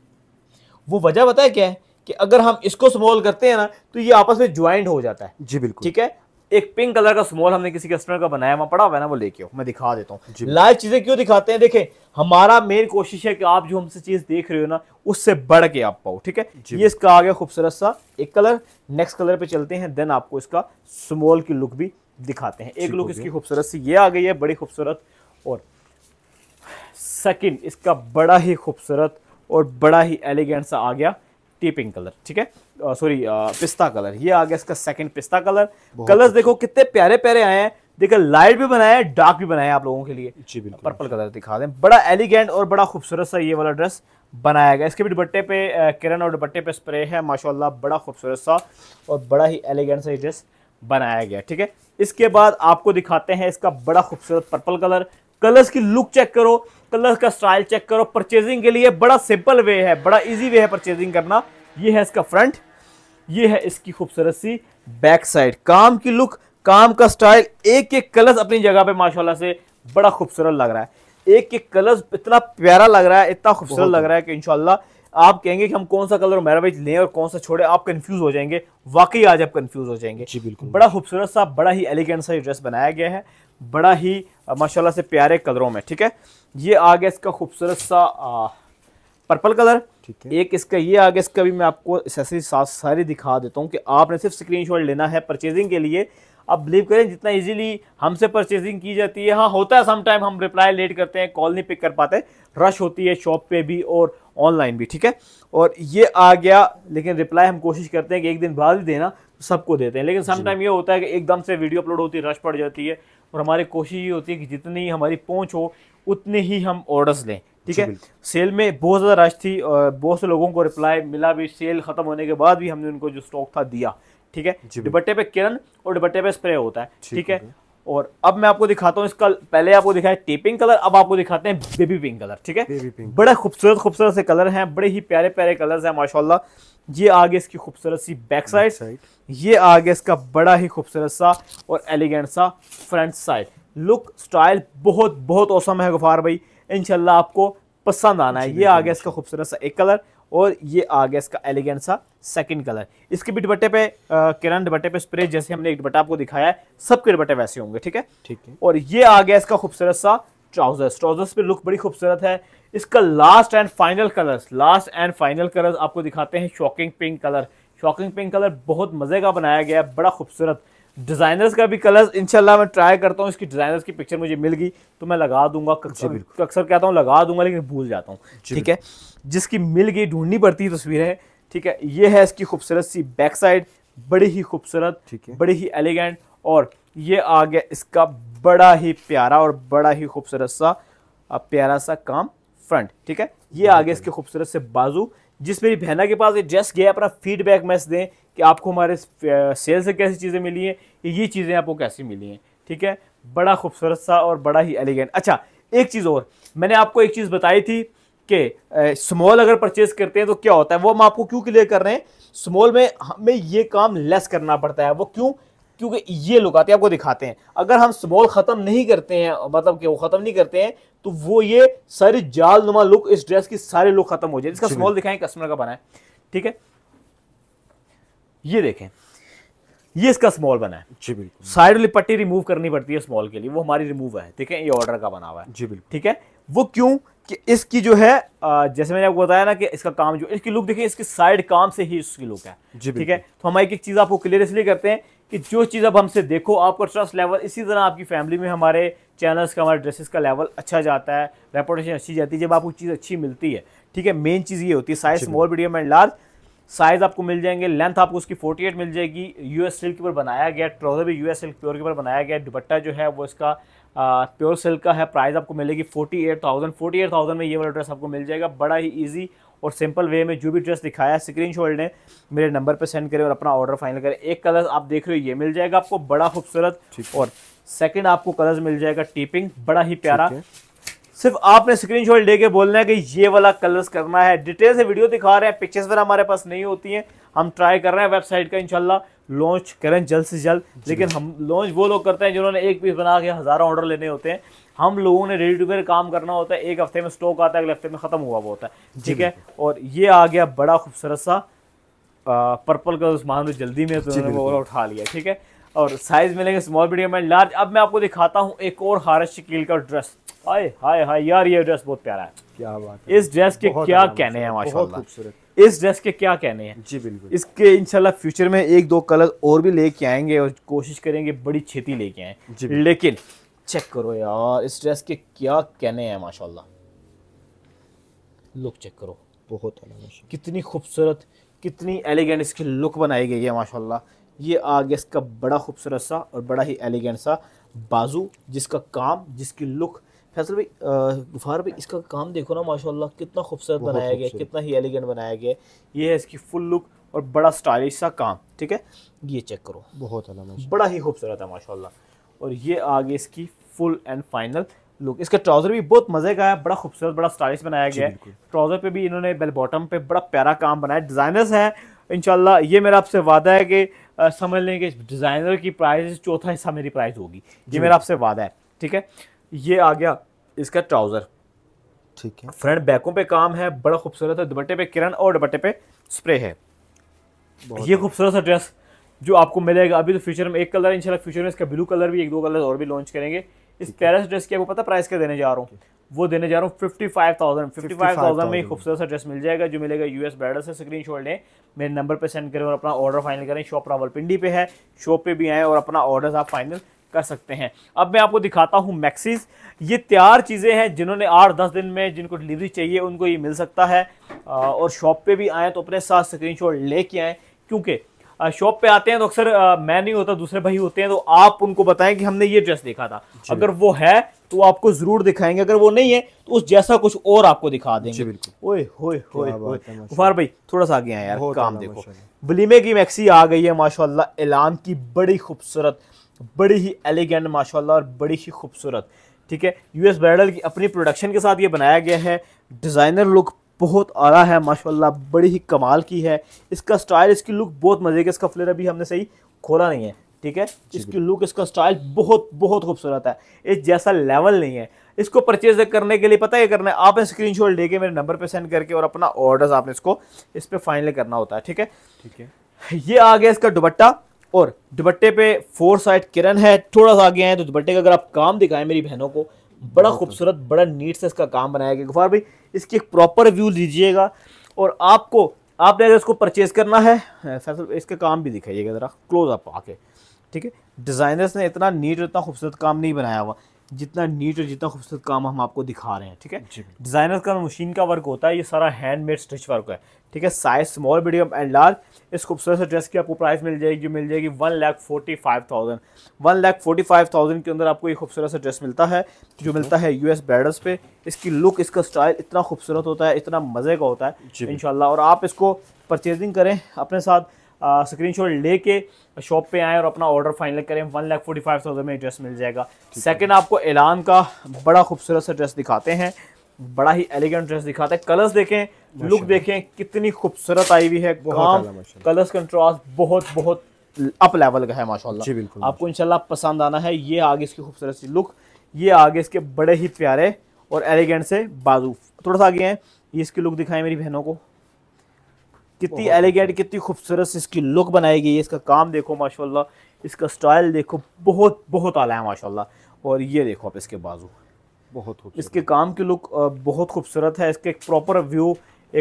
वो वजह बताया क्या है कि अगर हम इसको स्मॉल करते हैं ना तो ये आपस में ज्वाइंट हो जाता है जी बिल्कुल ठीक है एक पिंक कलर का स्मॉल हमने किसी कस्टमर का बनाया वहाँ पड़ा हुआ है ना वो लेके हो मैं दिखा देता हूँ लाइव चीज़ें क्यों दिखाते हैं देखें हमारा मेन कोशिश है कि आप जो हमसे चीज़ देख रहे हो ना उससे बढ़ के आप पाओ ठीक है ये इसका आ गया खूबसूरत सा एक कलर नेक्स्ट कलर पे चलते हैं देन आपको इसका स्मॉल की लुक भी दिखाते हैं एक लुक इसकी खूबसूरत सी ये आ गई है बड़ी खूबसूरत और सेकेंड इसका बड़ा ही खूबसूरत और बड़ा ही एलिगेंट सा आ गया टीपिंग कलर ठीक है सॉरी पिस्ता कलर ये आ गया इसका सेकंड पिस्ता कलर कलर्स देखो कितने प्यारे प्यारे आए हैं देखिए लाइट भी बनाया है डार्क भी बनाया है आप लोगों के लिए जी बिल्कुल पर्पल कलर दिखा दें बड़ा एलिगेंट और बड़ा खूबसूरत सा ये वाला ड्रेस बनाया गया इसके भी दुपट्टे पे किरण और दुपट्टे पे स्प्रे है माशाला बड़ा खूबसूरत सा और बड़ा ही एलिगेंट सा ये ड्रेस बनाया गया ठीक है इसके बाद आपको दिखाते हैं इसका बड़ा खूबसूरत पर्पल कलर कलर्स की लुक चेक करो कलर्स का स्टाइल चेक करो परचेजिंग के लिए बड़ा सिंपल वे है बड़ा इजी वे है परचेजिंग करना ये है इसका फ्रंट ये है इसकी खूबसूरत सी बैक साइड काम की लुक काम का स्टाइल एक एक कलर्स अपनी जगह पे माशाल्लाह से बड़ा खूबसूरत लग रहा है एक एक कलर इतना प्यारा लग रहा है इतना खूबसूरत लग रहा है कि इनशाला आप कहेंगे कि हम कौन सा कलर मेरा भाई लें और कौन सा छोड़े आप कंफ्यूज हो जाएंगे वाकई आज आप कंफ्यूज हो जाएंगे जी बिल्कुल बड़ा खूबसूरत सा बड़ा ही एलिगेंट सा ड्रेस बनाया गया है बड़ा ही माशाल्लाह से प्यारे कलरों में ठीक है ये आ गया इसका खूबसूरत सा आ, पर्पल कलर ठीक है एक इसका ये आ गया इसका भी मैं आपको एसेसरी साथ सारी दिखा देता हूँ कि आपने सिर्फ स्क्रीन लेना है परचेजिंग के लिए आप बिलीव करें जितना इजीली हमसे परचेजिंग की जाती है हाँ होता है समटाइम हम रिप्लाई लेट करते हैं कॉल नहीं पिक कर पाते रश होती है शॉप पे भी और ऑनलाइन भी ठीक है और ये आ गया लेकिन रिप्लाई हम कोशिश करते हैं कि एक दिन बाद ही देना तो सबको देते हैं लेकिन समटाइम ये होता है कि एकदम से वीडियो अपलोड होती है रश पड़ जाती है और हमारी कोशिश ये होती है कि जितनी हमारी पहुँच हो उतने ही हम ऑर्डर्स लें ठीक है सेल में बहुत ज़्यादा रश थी और बहुत से लोगों को रिप्लाई मिला भी सेल ख़त्म होने के बाद भी हमने उनको जो स्टॉक था दिया ठीक है दुपट्टे पे किरण और दुपट्टे पे स्प्रे होता है ठीक है और अब मैं आपको दिखाता हूँ इसका पहले आपको दिखाया टेपिंग कलर अब आपको दिखाते हैं बेबी पिंक कलर ठीक है बड़े खूबसूरत खूबसूरत से कलर हैं बड़े ही प्यारे प्यारे कलर्स हैं माशाल्लाह ये आ गया इसकी खूबसूरत सी बैक साइड ये आ गया इसका बड़ा ही खूबसूरत सा और एलिगेंट सा फ्रंट साइड लुक स्टाइल बहुत बहुत औसम है गुफार भाई इनशाला आपको पसंद आना है ये आ गया इसका खूबसूरत सा एक कलर और ये आ गया इसका एलिगेंट सा सेकंड कलर इसके भी दुपट्टे पे किरण दुपट्टे पे स्प्रे जैसे हमने एक दुपट्टा आपको दिखाया है सबके दुपट्टे वैसे होंगे ठीक है ठीक है और ये आ गया इसका खूबसूरत सा ट्राउजर्स ट्राउजर्स पे लुक बड़ी खूबसूरत है इसका last and final colours last and final colours आपको दिखाते हैं shocking pink colour shocking pink colour बहुत मज़े का बनाया गया है बड़ा खूबसूरत डिज़ाइनर्स का भी कलर्स इनशाला मैं ट्राई करता हूँ इसकी डिज़ाइनर्स की पिक्चर मुझे मिल गई तो मैं लगा दूंगा अक्सर कहता हूँ लगा दूंगा लेकिन भूल जाता हूँ ठीक है जिसकी मिल गई ढूंढनी पड़ती तस्वीर है ठीक है ये है इसकी खूबसूरत सी बैक साइड बड़ी ही खूबसूरत ठीक है बड़ी ही एलिगेंट और ये आ गया इसका बड़ा ही प्यारा और बड़ा ही खूबसूरत सा प्यारा सा काम फ्रंट ठीक है ये आगे इसके खूबसूरत से बाजू जिस मेरी बहना के पास ये ड्रेस गया अपना फीडबैक मैसेज दें कि आपको हमारे सेल से कैसी चीज़ें मिली हैं ये चीज़ें आपको कैसी मिली हैं ठीक है बड़ा खूबसूरत सा और बड़ा ही एलिगेंट अच्छा एक चीज़ और मैंने आपको एक चीज़ बताई थी कि स्मॉल अगर परचेज करते हैं तो क्या होता है वो हम आपको क्यों क्लियर कर रहे हैं स्मॉल में हमें ये काम लेस करना पड़ता है वो क्यों क्योंकि ये लुक आते हैं आपको दिखाते हैं अगर हम बॉल ख़त्म नहीं करते हैं मतलब कि वो ख़त्म नहीं करते हैं तो वो ये सारी जाल नुमा लुक इस ड्रेस की सारे लुक ख़त्म हो जाए इसका स्मॉल दिखाएं कस्टमर का बनाए ठीक है ये देखें ये इसका स्मॉल बना है जी बिल्कुल साइड वाली पट्टी रिमूव करनी पड़ती है स्मॉल के लिए वो हमारी रिमूव है ठीक है ये ऑर्डर का बना हुआ है जी बिल्कुल ठीक है वो क्यों कि इसकी जो है जैसे मैंने आपको बताया ना कि इसका काम जो इसकी लुक देखिए इसकी साइड काम से ही इसकी लुक है ठीक है तो हम एक एक चीज़ आपको क्लियर इसलिए करते हैं कि जो चीज़ अब हमसे देखो आपका ट्रस्ट लेवल इसी तरह आपकी फैमिली में हमारे चैनल्स का हमारे ड्रेसेस का लेवल अच्छा जाता है रेपोटेशन अच्छी जाती है जब आपको चीज़ अच्छी मिलती है ठीक है मेन चीज़ ये होती है size small medium and large size आपको मिल जाएंगे लेंथ आपको उसकी 48 मिल जाएगी यूएस सिल्क के ऊपर बनाया गया ट्राउजर भी यूएस सिल्क प्योर के ऊपर बनाया गया दुपट्टा जो है वो इसका प्योर सिल्क का है प्राइस आपको मिलेगी 48,000 48,000 में ये वाला ड्रेस आपको मिल जाएगा बड़ा ही ईजी और सिंपल वे में जो भी ड्रेस दिखाया स्क्रीन शॉट ने मेरे नंबर पर सेंड करें और अपना ऑर्डर फाइनल करें एक कलर आप देख रहे हो ये मिल जाएगा आपको बड़ा खूबसूरत और सेकेंड आपको कलर मिल जाएगा टीपिंग बड़ा ही प्यारा सिर्फ आपने स्क्रीन शॉट लेके बोलना है कि ये वाला कलर्स करना है डिटेल से वीडियो दिखा रहे हैं पिक्चर्स वगैरह हमारे पास नहीं होती हैं हम ट्राई कर रहे हैं वेबसाइट का इंशाल्लाह लॉन्च करें जल्द से जल्द लेकिन हम लॉन्च वो लोग करते हैं जिन्होंने एक पीस बना के हज़ारों ऑर्डर लेने होते हैं हम लोगों ने रेडी टू वेयर काम करना होता है एक हफ्ते में स्टॉक आता है अगले हफ्ते में ख़त्म हुआ वो होता है ठीक है और ये आ गया बड़ा खूबसूरत सा पर्पल का उस मान जल्दी में तो वो उठा लिया ठीक है और साइज़ मिलेंगे स्मॉल मीडियम एंड लार्ज अब मैं आपको दिखाता हूँ एक और हार शिकील का ड्रेस हाय हाय हाय यार ये ड्रेस बहुत प्यारा है क्या बात है इस ड्रेस के क्या अच्छा कहने हैं माशाल्लाह खूबसूरत इस ड्रेस के क्या कहने हैं जी बिल्कुल इसके इनशाला फ्यूचर में एक दो कलर और भी लेके आएंगे और कोशिश करेंगे बड़ी छेती लेके आए लेकिन चेक करो यार इस ड्रेस के क्या कहने हैं माशाल्लाह लुक चेक करो बहुत कितनी खूबसूरत कितनी एलिगेंट इसकी लुक बनाई गई है माशाल्लाह ये आ गया इसका बड़ा खूबसूरत सा और बड़ा ही एलिगेंट सा बाजू जिसका काम जिसकी लुक फैसल भाई गुफार भाई इसका काम देखो ना माशाल्लाह कितना खूबसूरत बनाया गया कितना ही एलिगेंट बनाया गया ये है इसकी फुल लुक और बड़ा स्टाइलिश सा काम ठीक है ये चेक करो बहुत बड़ा ही खूबसूरत है माशाल्लाह और ये आगे इसकी फुल एंड फाइनल लुक इसका ट्राउज़र भी बहुत मज़े का है बड़ा खूबसूरत बड़ा स्टाइलिश बनाया गया है ट्राउज़र पे भी इन्होंने बेल बॉटम पे बड़ा प्यारा काम बनाया डिज़ाइनर्स है इनशाला ये मेरा आपसे वादा है कि समझ लें कि डिज़ाइनर की प्राइस चौथा हिस्सा मेरी प्राइस होगी ये मेरा आपसे वादा है ठीक है ये आ गया इसका ट्राउज़र ठीक है फ्रंट बैकों पे काम है बड़ा खूबसूरत है दुपट्टे पे किरण और दुपट्टे पे स्प्रे है ये खूबसूरत सा ड्रेस जो आपको मिलेगा अभी तो फ्यूचर में एक कलर है इनशाला फ्यूचर में इसका ब्लू कलर भी एक दो कलर और भी लॉन्च करेंगे इस पैरस ड्रेस की आपको पता प्राइस क्या देने जा रहा हूँ वो देने जा रहा हूँ fifty five thousand fifty five thousand में खूबसूरत सा ड्रेस मिल जाएगा जो मिलेगा यूएस ब्राइडल से स्क्रीन शॉट लें मेरे नंबर पर सेंड करें और अपना ऑर्डर फाइनल करें शॉप रावलपिंडी पे है शॉप पे भी आएँ और अपना ऑर्डर आप फाइनल कर सकते हैं अब मैं आपको दिखाता हूँ मैक्सीज ये तैयार चीज़ें हैं जिन्होंने आठ दस दिन में जिनको डिलीवरी चाहिए उनको ये मिल सकता है और शॉप पे भी आएँ तो अपने साथ स्क्रीनशॉट लेके आएँ क्योंकि शॉप पे आते हैं तो अक्सर मैं नहीं होता दूसरे भाई होते हैं तो आप उनको बताएं कि हमने ये ड्रेस देखा था अगर वो है तो आपको जरूर दिखाएंगे अगर वो नहीं है तो उस जैसा कुछ और आपको दिखा देंगे ओए होए होए होए गुफार भाई थोड़ा सा आगे आए यार काम देखो वलीमे की मैक्सी आ गई है माशाल्लाह ऐलान की बड़ी खूबसूरत बड़ी ही एलिगेंट माशाल्लाह और बड़ी ही खूबसूरत ठीक है यूएस ब्राइडल की अपनी प्रोडक्शन के साथ ये बनाया गया है डिज़ाइनर लुक बहुत आला है माशाल्लाह बड़ी ही कमाल की है इसका स्टाइल इसकी लुक बहुत मज़े का इसका फ्लेयर अभी हमने सही खोला नहीं है ठीक है इसकी लुक इसका स्टाइल बहुत बहुत खूबसूरत है इस जैसा लेवल नहीं है इसको परचेज करने के लिए पता है करना है आपने स्क्रीन शॉट लेके मेरे नंबर पर सेंड करके और अपना ऑर्डर आपने इसको इस पर फाइनल करना होता है ठीक है ठीक है ये आ गया इसका दुबट्टा और दुपट्टे पे फोर साइड किरण है थोड़ा सा आगे आए तो दुपट्टे का अगर आप काम दिखाएं मेरी बहनों को बड़ा खूबसूरत बड़ा नीट से इसका काम बनाया गया गुफार भाई इसकी एक प्रॉपर व्यू लीजिएगा और आपको आपने अगर इसको परचेज करना है फैसल इसका काम भी दिखाइएगा ज़रा क्लोज अप आके ठीक है डिज़ाइनर्स ने इतना नीट और इतना खूबसूरत काम नहीं बनाया हुआ जितना नीट और जितना खूबसूरत काम हम आपको दिखा रहे हैं ठीक है डिज़ाइनर का मशीन का वर्क होता है ये सारा हैंडमेड स्टिच वर्क है ठीक है size small medium and large इस खूबसूरत से ड्रेस की आपको प्राइस मिल जाएगी मिल जाएगी one lakh forty five thousand one lakh forty five thousand के अंदर आपको ये खूबसूरत सा ड्रेस मिलता है जो मिलता है यूएस बैडर्स पे इसकी लुक इसका स्टाइल इतना खूबसूरत होता है इतना मज़े का होता है इन और आप इसको परचेजिंग करें अपने साथ स्क्रीन शॉट लेके शॉप पे आए और अपना ऑर्डर फाइनल करें one lakh forty five thousand में ड्रेस मिल जाएगा सेकंड आपको ऐलान का बड़ा खूबसूरत सा ड्रेस दिखाते हैं बड़ा ही एलिगेंट ड्रेस दिखाता है कलर्स देखें लुक देखें कितनी खूबसूरत आई हुई है काम कलर्स कंट्रास्ट बहुत बहुत अप लेवल का है माशाल्लाह जी बिल्कुल आपको इंशाल्लाह पसंद आना है ये आगे इसकी खूबसूरत सी लुक ये आगे इसके बड़े ही प्यारे और एलिगेंट से बाजू थोड़ा सा आगे हैं ये इसकी लुक दिखाएं मेरी बहनों को कितनी एलिगेंट कितनी खूबसूरत इसकी लुक बनाई गई है इसका काम देखो माशाल्लाह इसका स्टाइल देखो बहुत बहुत आला है माशाल्लाह और ये देखो आप इसके बाजू बहुत इसके काम की लुक बहुत खूबसूरत है इसके एक प्रॉपर व्यू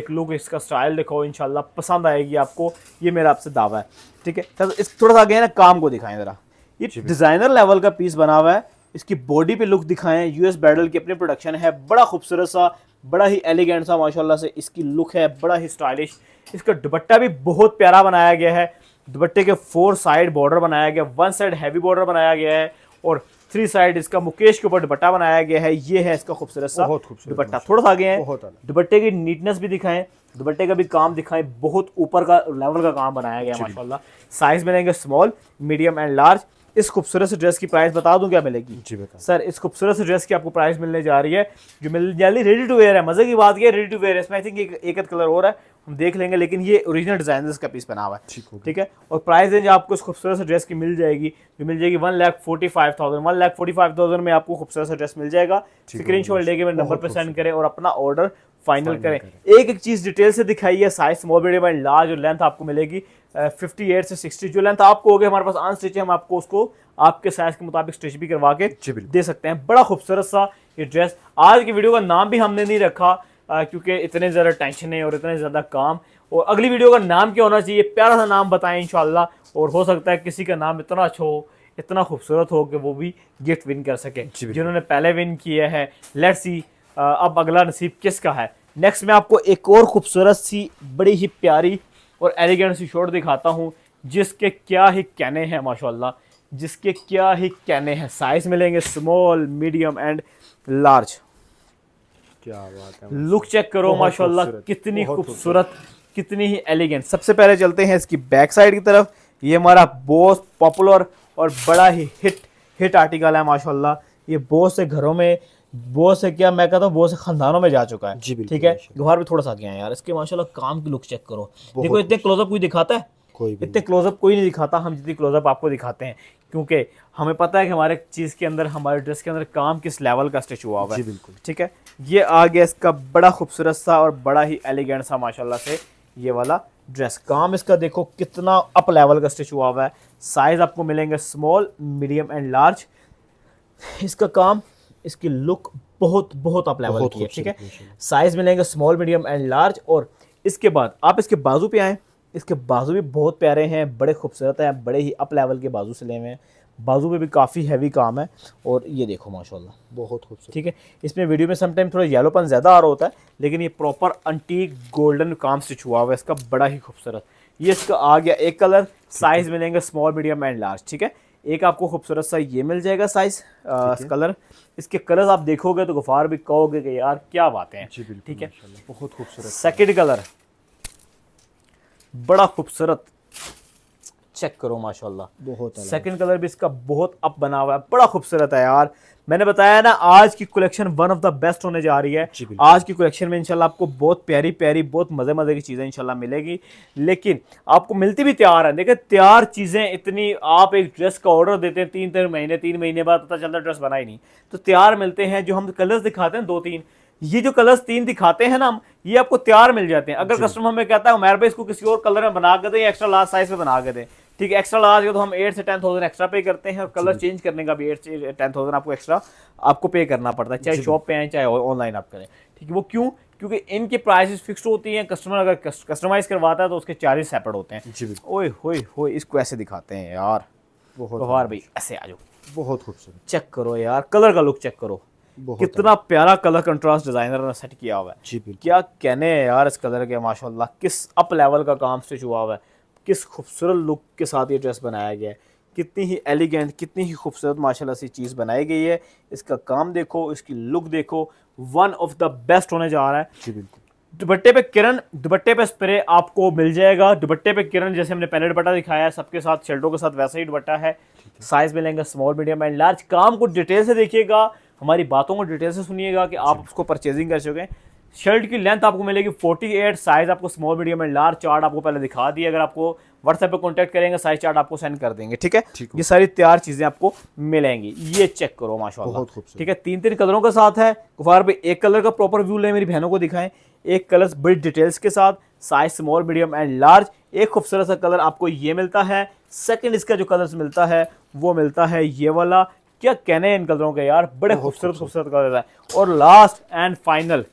एक लुक इसका स्टाइल देखो इनशाला पसंद आएगी आपको ये मेरा आपसे दावा है ठीक है सर इस थोड़ा सा आगे ना काम को दिखाएं ज़रा ये डिज़ाइनर लेवल का पीस बना हुआ है इसकी बॉडी पे लुक दिखाएं यूएस बैडल की अपनी प्रोडक्शन है बड़ा खूबसूरत सा बड़ा ही एलिगेंट सा माशाल्लाह से इसकी लुक है बड़ा ही स्टाइलिश इसका दुपट्टा भी बहुत प्यारा बनाया गया है दुपट्टे के फोर साइड बॉर्डर बनाया गया वन साइड हैवी बॉर्डर बनाया गया है और थ्री साइड इसका मुकेश के ऊपर दुपट्टा बनाया गया है ये है इसका खूबसूरत सा बहुत खूबसूरत दुपट्टा थोड़ा सा आगे है दुपट्टे की नीटनेस भी दिखाएं दुपट्टे का भी काम दिखाएं बहुत ऊपर का लेवल का काम बनाया गया माशाल्लाह साइज मिलेंगे स्मॉल मीडियम एंड लार्ज इस खूबसूरत से ड्रेस की प्राइस बता दूं क्या मिलेगी जी सर इस खूबसूरत से ड्रेस की आपको प्राइस मिलने जा रही है जो मिलने जा रही रेडी टू वेयर है मजे की बात यह रेडी टू वेयर है इसमें आई थिंक एक, एक कलर हो रहा है हम देख लेंगे लेकिन ये ओरिजिनल डिजाइन का पीस बना हुआ है ठीक है और प्राइस रेंज आपको इस खूबसूरत से ड्रेस की मिल जाएगी जो मिल जाएगी one lakh forty five thousand one lakh forty five thousand में आपको खूबसूरत सा ड्रेस मिल जाएगा स्क्रीन शॉट लेके मेरे नंबर पर सेंड करें और अपना ऑर्डर फाइनल करें एक एक चीज डिटेल से दिखाई है साइज स्मॉल मीडियम लार्ज और लेंथ आपको मिलेगी फिफ्टी एट से सिक्सटी जो लेंथ आपको हो गया हमारे पास आन स्टिच है हम आपको उसको आपके साइज के मुताबिक स्टिच भी करवा के दे सकते हैं बड़ा खूबसूरत सा ये ड्रेस आज की वीडियो का नाम भी हमने नहीं रखा क्योंकि इतने ज़्यादा टेंशन है और इतने ज़्यादा काम और अगली वीडियो का नाम क्या होना चाहिए प्यारा सा नाम बताएं इन और हो सकता है किसी का नाम इतना अच्छा हो इतना खूबसूरत हो कि वो भी गिफ्ट विन कर सके जिन्होंने पहले विन किया है लेट सी अब अगला नसीब किसका है नेक्स्ट मैं आपको एक और खूबसूरत सी बड़ी ही प्यारी और एलिगेंट सी शॉट दिखाता हूँ जिसके क्या ही कहने हैं माशाल्लाह जिसके क्या ही कहने हैं साइज़ मिलेंगे small medium and large look check करो माशाल्लाह कितनी खूबसूरत कितनी ही एलिगेंट सबसे पहले चलते हैं इसकी बैक साइड की तरफ ये हमारा बोस पॉपुलर और बड़ा ही हिट हिट आर्टिकल है माशाल्लाह ये बोस से घरों में बहुत से क्या मैं कहता हूँ बहुत से खानदानों में जा चुका है जी ठीक है गुहार भी थोड़ा सा गया है यार इसके माशाल्लाह काम की लुक चेक करो देखो इतने क्लोजअप कोई दिखाता है कोई इतने क्लोजअप कोई नहीं दिखाता हम जितनी क्लोजअप आपको दिखाते हैं क्योंकि हमें पता है कि हमारे चीज़ के अंदर हमारे ड्रेस के अंदर काम किस लेवल का स्टिच हुआ हुआ है बिल्कुल ठीक है ये आ गया इसका बड़ा खूबसूरत सा और बड़ा ही एलिगेंट सा माशाल्लाह से ये वाला ड्रेस काम इसका देखो कितना अप लेवल का स्टिच हुआ हुआ है साइज़ आपको मिलेंगे स्मॉल मीडियम एंड लार्ज इसका काम इसकी लुक बहुत बहुत अप लेवल की है ठीक है साइज़ मिलेंगे स्मॉल मीडियम एंड लार्ज और इसके बाद आप इसके बाजू पे आएँ इसके बाजू भी बहुत प्यारे हैं बड़े खूबसूरत हैं बड़े ही अप लेवल के बाजू से ले हुए हैं बाजू में भी काफ़ी हैवी काम है और ये देखो माशाल्लाह बहुत खूबसूरत ठीक है इसमें वीडियो में समटाइम थोड़ा येलोपन ज़्यादा आ रहा होता है लेकिन ये प्रॉपर अंटीक गोल्डन काम स्टिच हुआ हुआ है इसका बड़ा ही खूबसूरत ये इसका आ गया एक कलर साइज़ मिलेंगे स्मॉल मीडियम एंड लार्ज ठीक है एक आपको खूबसूरत सा ये मिल जाएगा साइज कलर इसके कलर आप देखोगे तो गुफार भी कहोगे कि यार क्या बातें ठीक है बहुत खूबसूरत सेकेंड कलर बड़ा खूबसूरत चेक करो माशाल्लाह बहुत सेकंड कलर भी इसका बहुत अप बना हुआ है बड़ा खूबसूरत है यार मैंने बताया ना आज की collection one of the best होने जा रही है आज की कलेक्शन में इंशाल्लाह आपको बहुत प्यारी प्यारी बहुत मज़े मज़े की चीज़ें इंशाल्लाह मिलेगी लेकिन आपको मिलती भी तैयार है देखिए तैयार चीज़ें इतनी आप एक ड्रेस का ऑर्डर देते हैं तीन तीन महीने तीन महीने बाद पता चलता ड्रेस बनाई नहीं तो तैयार मिलते हैं जो हम कलर्स दिखाते हैं दो तीन ये जो कलर्स तीन दिखाते हैं ना हम ये आपको तैयार मिल जाते हैं अगर कस्टमर हमें कहता है उमेर भाई इसको किसी और कलर में बना के दें एक्स्ट्रा लार्ज साइज में बना के दें ठीक है एक्स्ट्रा लार्ज का तो हम एट से टेन थाउजेंड एक्स्ट्रा पे करते हैं और कलर चेंज करने का भी एट से टेन थाउजेंड आपको एक्स्ट्रा आपको पे करना पड़ता है चाहे शॉप पे आए चाहे ऑनलाइन आप करें ठीक है वो क्यों क्योंकि इनके प्राइसेस फिक्स होती हैं कस्टमर अगर कस्टमाइज करवाता है तो उसके चार्जेस सेपरेट होते हैं ओए होए होए इसको ऐसे दिखाते हैं यार बहुत भाई ऐसे आ जाओ बहुत खूबसूरत चेक करो यार कलर का लुक चेक करो कितना प्यारा कलर कंट्रास्ट डिजाइनर ने सेट किया हुआ है क्या कहने यार इस कलर के माशाल्लाह किस अप लेवल का काम स्टिच हुआ हुआ है किस खूबसूरत लुक के साथ ये ड्रेस बनाया गया है कितनी ही एलिगेंट कितनी ही खूबसूरत माशाल्लाह सी चीज़ बनाई गई है इसका काम देखो इसकी लुक देखो वन ऑफ द बेस्ट होने जा रहा है जी दुपट्टे पे किरण दुपट्टे पे स्प्रे आपको मिल जाएगा दुपट्टे पे किरण जैसे हमने पहले दुपट्टा दिखाया है सबके साथ शर्टों के साथ वैसा ही दुपट्टा है साइज मिलेंगे स्मॉल मीडियम एंड लार्ज काम को डिटेल से देखिएगा हमारी बातों को डिटेल से सुनिएगा कि आप उसको परचेजिंग कर सकें शर्ट की लेंथ आपको मिलेगी 48 साइज आपको small medium and large chart आपको पहले दिखा दिए अगर आपको व्हाट्सएप पे कांटेक्ट करेंगे साइज चार्ट आपको सेंड कर देंगे ठीक है ये सारी तैयार चीजें आपको मिलेंगी ये चेक करो माशाल्लाह ठीक है तीन तीन कलरों के साथ है कुफार पे एक कलर का प्रॉपर व्यू लें मेरी बहनों को दिखाएं एक कलर बड़ी डिटेल्स के साथ size small medium and large एक खूबसूरत सा कलर आपको ये मिलता है सेकेंड इसका जो कलर मिलता है वो मिलता है ये वाला क्या कहने इन कलरों के यार बड़े खूबसूरत खूबसूरत कलर है और लास्ट एंड फाइनल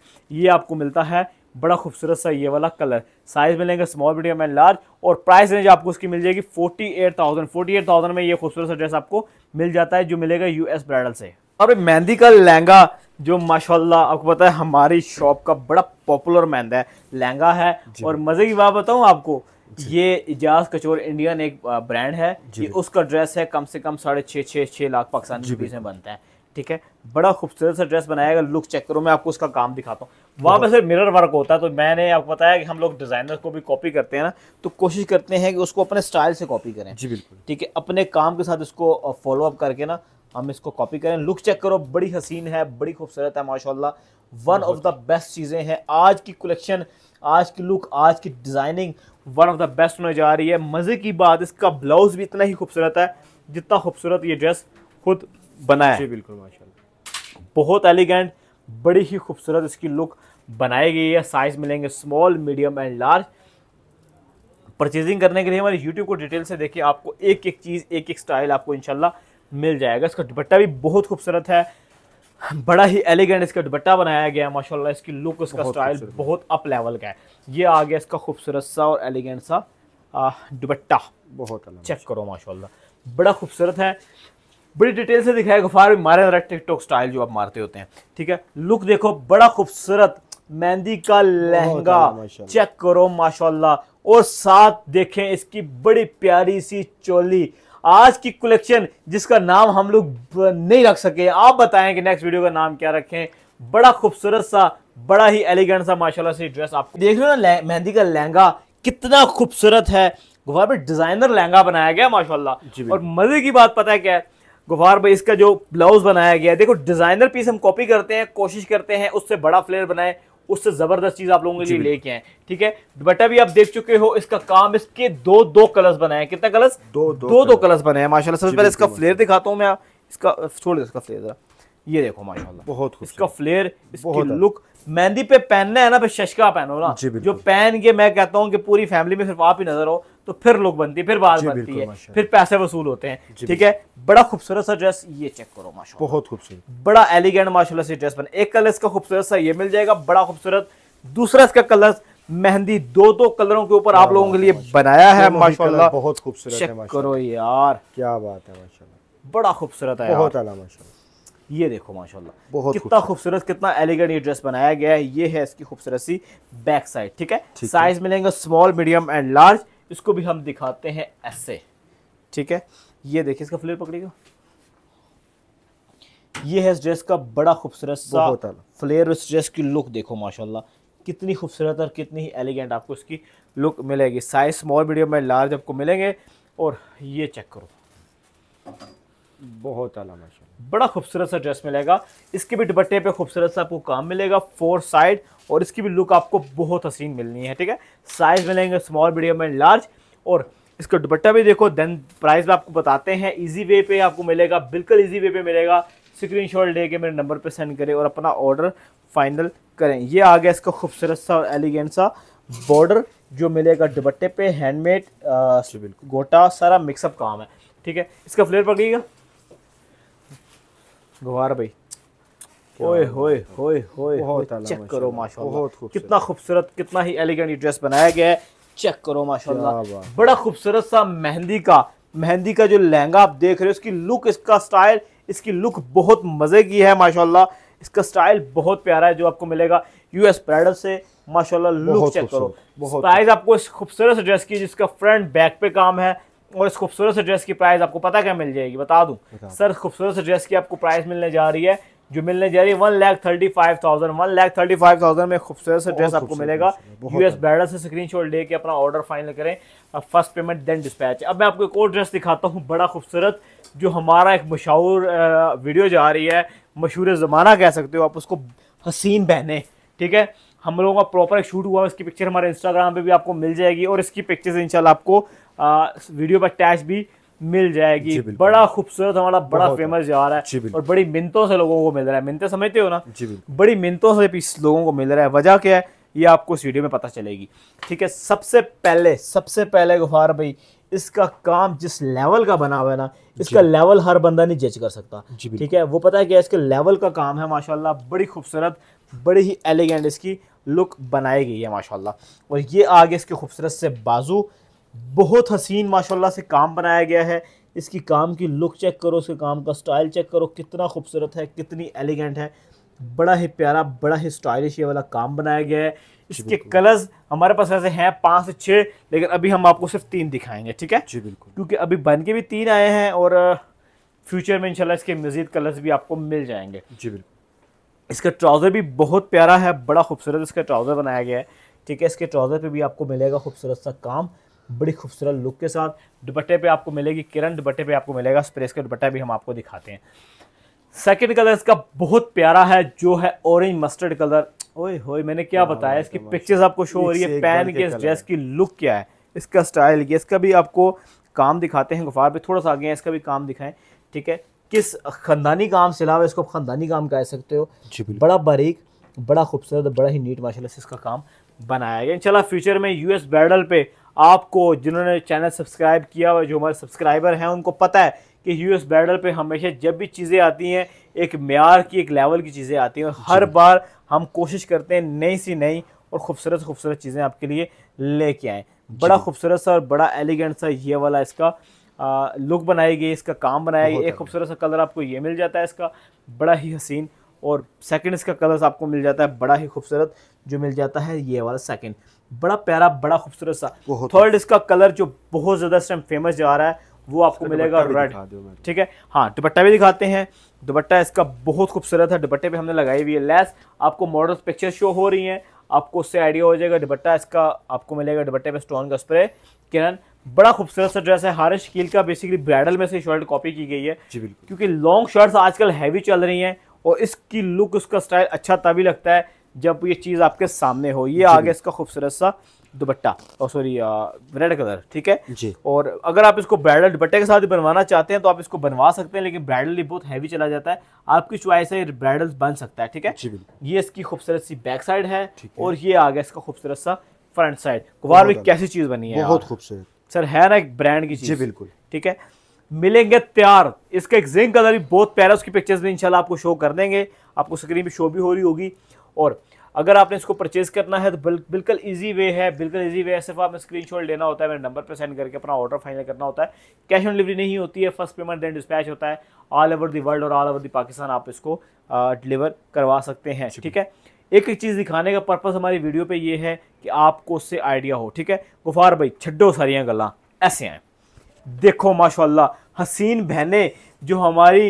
ये आपको मिलता है बड़ा खूबसूरत सा ये वाला कलर साइज मिलेंगे स्मॉल मीडियम एंड लार्ज और प्राइस रेंज आपको उसकी मिल जाएगी 48,000 48,000 में ये खूबसूरत सा ड्रेस आपको मिल जाता है जो मिलेगा यूएस ब्राइडल से और मेहंदी का लहंगा जो माशाल्लाह आपको पता है हमारी शॉप का बड़ा पॉपुलर मेहंदा है लहंगा है और मज़े की बात बताऊँ आपको ये इजाज कचोर इंडियन एक ब्रांड है ये उसका ड्रेस है कम से कम साढ़े छः छः छः लाख पाकिस्तानी रुपीज़ में बनता है ठीक है बड़ा खूबसूरत सा ड्रेस बनाएगा लुक चेक करो मैं आपको उसका काम दिखाता हूँ वहाँ पर सिर्फ मिरर वर्क होता है तो मैंने आपको बताया कि हम लोग डिज़ाइनर को भी कॉपी करते हैं ना तो कोशिश करते हैं कि उसको अपने स्टाइल से कॉपी करें जी बिल्कुल ठीक है अपने काम के साथ उसको फॉलो अप करके ना हम इसको कॉपी करें लुक चेक करो बड़ी हसीन है बड़ी खूबसूरत है माशाल्लाह वन ऑफ द बेस्ट चीज़ें हैं आज की कलेक्शन आज की लुक आज की designing one of the best होने जा रही है मज़े की बात इसका ब्लाउज़ भी इतना ही खूबसूरत है जितना खूबसूरत ये ड्रेस खुद बनाया है बिल्कुल माशा बहुत एलिगेंट बड़ी ही खूबसूरत इसकी लुक बनाई गई है साइज़ मिलेंगे small medium and large purchasing करने के लिए हमारे यूट्यूब को डिटेल से देखिए आपको एक एक चीज़ एक एक स्टाइल आपको इनशाला मिल जाएगा इसका दुपट्टा भी बहुत खूबसूरत है बड़ा ही एलिगेंट इसका दुपट्टा बनाया गया है माशाल्लाह इसकी लुक उसका स्टाइल बहुत अप लेवल का है ये आ गया इसका खूबसूरत सा और एलिगेंट सा दुपट्टा बहुत चेक करो माशाल्लाह बड़ा खूबसूरत है बड़ी डिटेल से दिखाया गुफार भी मारे जरा टिकटॉक स्टाइल जो आप मारते होते हैं ठीक है लुक देखो बड़ा खूबसूरत मेहंदी का लहंगा चेक करो माशाल्लाह और साथ देखें इसकी बड़ी प्यारी सी चोली आज की कलेक्शन जिसका नाम हम लोग नहीं रख सके आप बताएं कि नेक्स्ट वीडियो का नाम क्या रखें बड़ा खूबसूरत सा बड़ा ही एलिगेंट सा माशाल्लाह से ड्रेस आप देख लो ना मेहंदी का लहंगा कितना खूबसूरत है गुफार भाई डिजाइनर लहंगा बनाया गया माशाल्लाह और मजे की बात पता है क्या है गुफार भाई इसका जो ब्लाउज बनाया गया है देखो डिजाइनर पीस हम कॉपी करते हैं कोशिश करते हैं उससे बड़ा फ्लेयर बनाए उससे ज़बरदस्त चीज़ आप लोगों के लिए लेके आए ठीक है बटा भी आप देख चुके हो इसका काम इसके दो दो कलर्स बनाए कितना कलर्स दो दो, दो, कलर्स बनाए माशाला सबसे पहले इसका फ्लेयर दिखाता हूँ मैं इसका छोड़ इसका फ्लेयर ये देखो माशाल्लाह बहुत इसका फ्लेयर इसकी लुक मेहंदी पे पहनना है ना फिर शशका पहनो ना जो पहन के मैं कहता हूँ कि पूरी फैमिली में सिर्फ आप ही नजर हो तो फिर लुक बनती है फिर बात बनती है फिर पैसे वसूल होते हैं ठीक है बड़ा खूबसूरत सा ड्रेस ये चेक करो माशा बहुत खूबसूरत बड़ा एलिगेंट माशा से ड्रेस बना एक कलर इसका खूबसूरत सा ये मिल जाएगा बड़ा खूबसूरत दूसरा इसका कलर मेहंदी दो दो कलरों के ऊपर आप लोगों के लिए बनाया है माशाल्लाह बहुत खूबसूरत है करो यार क्या बात है माशाल्लाह बड़ा खूबसूरत है बहुत माशाल्लाह ये देखो माशाल्लाह बहुत कितना खूबसूरत कितना एलिगेंट ये ड्रेस बनाया गया है ये है इसकी खूबसूरत सी बैक साइड ठीक है साइज मिलेंगे स्मॉल मीडियम एंड लार्ज इसको भी हम दिखाते हैं ऐसे ठीक है ये देखिए इसका फ्लेयर पकड़िएगा ये है इस ड्रेस का बड़ा खूबसूरत सा फ्लेयर इस ड्रेस की लुक देखो माशाल्लाह कितनी खूबसूरत और कितनी ही एलिगेंट आपको इसकी लुक मिलेगी साइज स्मॉल मीडियम में लार्ज आपको मिलेंगे और ये चेक करो बहुत आला माशा बड़ा खूबसूरत सा ड्रेस मिलेगा इसके भी दुपट्टे पे खूबसूरत सा आपको काम मिलेगा फोर साइड और इसकी भी लुक आपको बहुत हसीन मिलनी है ठीक है साइज मिलेंगे स्मॉल मीडियम एंड लार्ज और इसका दुपट्टा भी देखो देन प्राइस भी आपको बताते हैं इजी वे पे आपको मिलेगा बिल्कुल इजी वे पे मिलेगा स्क्रीन शॉट लेके मेरे नंबर पर सेंड करें और अपना ऑर्डर फाइनल करें ये आ गया इसका खूबसूरत सा और एलिगेंट सा बॉर्डर जो मिलेगा दुपट्टे पे हैंडमेड गोटा सारा मिक्सअप काम है ठीक है इसका फ्लेयर पकड़िएगा गवार भाई ओए होए होए होए चेक करो माशाल्लाह कितना खूबसूरत कितना ही एलिगेंट ड्रेस बनाया गया है चेक करो माशाल्लाह बड़ा खूबसूरत सा मेहंदी का मेहंदी का जो लहंगा आप देख रहे हो उसकी लुक इसका स्टाइल इसकी लुक बहुत मज़े की है माशाल्लाह इसका स्टाइल बहुत प्यारा है जो आपको मिलेगा यूएस ब्राइडल से माशाल्लाह लुक चेक करो प्राइस आपको इस खूबसूरत ड्रेस की जिसका फ्रंट बैक पे काम है और इस खूबसूरत से ड्रेस की प्राइस आपको पता क्या मिल जाएगी बता दूं सर खूबसूरत से ड्रेस की आपको प्राइस मिलने जा रही है जो मिलने जा रही है one lakh thirty five thousand one lakh thirty five thousand में खूबसूरत से ड्रेस आपको मिलेगा यूएस बैडर से स्क्रीन शॉट लेके अपना ऑर्डर फाइनल करें फर्स्ट पेमेंट देन डिस्पैच अब मैं आपको एक और ड्रेस दिखाता हूँ बड़ा खूबसूरत जो हमारा एक मशहूर वीडियो जा रही है मशहूर ज़माना कह सकते हो आप उसको हसीन बहने ठीक है हम लोगों का प्रॉपर एक शूट हुआ उसकी पिक्चर हमारे इंस्टाग्राम पे भी आपको मिल जाएगी और इसकी पिक्चर्स इंशाल्लाह आपको आ, वीडियो पर अटैच भी मिल जाएगी बड़ा खूबसूरत हमारा बड़ा फेमस जा रहा है और बड़ी मिनतों से लोगों को मिल रहा है मिनते समझते हो ना बड़ी मिनतों से भी लोगों को मिल रहा है वजह क्या है ये आपको इस वीडियो में पता चलेगी ठीक है सबसे पहले सबसे पहले गुफार भाई इसका काम जिस लेवल का बना हुआ है ना इसका लेवल हर बंदा नहीं जज कर सकता ठीक है वो पता है क्या इसके लेवल का काम है माशाल्लाह बड़ी खूबसूरत बड़ी ही एलिगेंट इसकी लुक बनाई गई है माशाल्लाह और ये आगे इसके खूबसूरत से बाजू बहुत हसीन माशाल्लाह से काम बनाया गया है इसकी काम की लुक चेक करो इसके काम का स्टाइल चेक करो कितना खूबसूरत है कितनी एलिगेंट है बड़ा ही प्यारा बड़ा ही स्टाइलिश ये वाला काम बनाया गया है इसके कलर्स हमारे पास ऐसे हैं पाँच से छः लेकिन अभी हम आपको सिर्फ तीन दिखाएंगे ठीक है जी बिल्कुल क्योंकि अभी बन के भी तीन आए हैं और फ्यूचर में इंशाल्लाह इसके मज़ीद कलर्स भी आपको मिल जाएंगे जी बिल्कुल इसका ट्राउज़र भी बहुत प्यारा है बड़ा खूबसूरत इसका ट्राउज़र बनाया गया है ठीक है इसके ट्राउज़र पे भी आपको मिलेगा खूबसूरत सा काम बड़ी खूबसूरत लुक के साथ दुपट्टे पे आपको मिलेगी किरण दुपट्टे पे आपको मिलेगा स्प्रेस का दुपट्टा भी हम आपको दिखाते हैं सेकंड कलर इसका बहुत प्यारा है जो है ऑरेंज मस्टर्ड कलर ओए होए मैंने क्या हाँ, बताया इसकी पिक्चर्स तो आपको शो हो रही है पैन के ड्रेस की लुक क्या है इसका स्टाइल ये इसका भी आपको काम दिखाते हैं गुफार पर थोड़ा सा आगे हैं इसका भी काम दिखाएं ठीक है किस ख़ानदानी काम से अलावा इसको आप ख़ानदानी काम कह सकते हो बड़ा बारीक बड़ा खूबसूरत बड़ा ही नीट माशाल्लाह से इसका काम बनाया गया इंशाल्लाह फ्यूचर में यूएस बैडल पे आपको जिन्होंने चैनल सब्सक्राइब किया और जो हमारे सब्सक्राइबर हैं उनको पता है कि यूएस बैडल पे हमेशा जब भी चीज़ें आती हैं एक मैार की एक लेवल की चीज़ें आती हैं हर बार हम कोशिश करते हैं नई सी नई और खूबसूरत खूबसूरत चीज़ें आपके लिए लेके आएँ बड़ा खूबसूरत सा और बड़ा एलिगेंट सा ये वाला इसका लुक बनाई गई इसका काम बनाया गया एक अच्छा। खूबसूरत सा कलर आपको ये मिल जाता है इसका बड़ा ही हसीन और सेकंड इसका कलर आपको मिल जाता है बड़ा ही खूबसूरत जो मिल जाता है ये वाला सेकंड बड़ा प्यारा बड़ा खूबसूरत सा थर्ड अच्छा। इसका कलर जो बहुत ज़्यादा इस टाइम फेमस जा रहा है वो आपको मिलेगा रेड ठीक है हाँ दुपट्टा भी दिखाते हैं दुपट्टा इसका बहुत खूबसूरत है दुपट्टे पे हमने लगाई हुई है लेस आपको मॉडल पिक्चर शो हो रही हैं आपको उससे आइडिया हो जाएगा दुपट्टा इसका आपको मिलेगा दुपट्टे पे स्टोन का स्प्रे किरण बड़ा खूबसूरत सा ड्रेस है हारिश कील का बेसिकली ब्राइडल में से शर्ट कॉपी की गई है जी बिल्कुल क्योंकि लॉन्ग शर्ट्स आजकल हैवी चल रही हैं और इसकी लुक उसका स्टाइल अच्छा तभी लगता है जब ये चीज़ आपके सामने हो ये आगे इसका खूबसूरत सा दुपट्टा और सॉरी रेड कलर ठीक है जी और अगर आप इसको ब्राइडल दुपट्टे के साथ बनवाना चाहते हैं तो आप इसको बनवा सकते हैं लेकिन ब्राइडल भी बहुत हैवी चला जाता है आपकी च्वाइस है ब्राइडल बन सकता है ठीक है जी ये इसकी खूबसूरत सी बैक साइड है और ये आ गया इसका खूबसूरत सा फ्रंट साइड कुमार में कैसी चीज़ बनी है बहुत खूबसूरत सर है ना एक ब्रांड की चीज जी बिल्कुल ठीक है मिलेंगे तैयार इसका एक जिंक कलर भी बहुत प्यारा उसकी पिक्चर्स भी इंशाल्लाह आपको शो कर देंगे आपको स्क्रीन पे शो भी हो रही होगी और अगर आपने इसको परचेज करना है तो बिल्कुल ईजी वे है बिल्कुल ईजी वे है सिर्फ आपने शॉट लेना होता है मेरे नंबर पर सेंड करके अपना ऑर्डर फाइनल करना होता है कैश ऑन डिलीवरी नहीं होती है फर्स्ट पेमेंट देन डिस्पैच होता है ऑल ओवर दी वर्ल्ड और ऑल ओवर दी पाकिस्तान आप इसको डिलीवर करवा सकते हैं ठीक है एक एक चीज़ दिखाने का पर्पज़ हमारी वीडियो पे ये है कि आपको उससे आइडिया हो ठीक है गुफार भाई छड्डो सारियाँ गल्ला ऐसे हैं देखो माशा हसीन बहने जो हमारी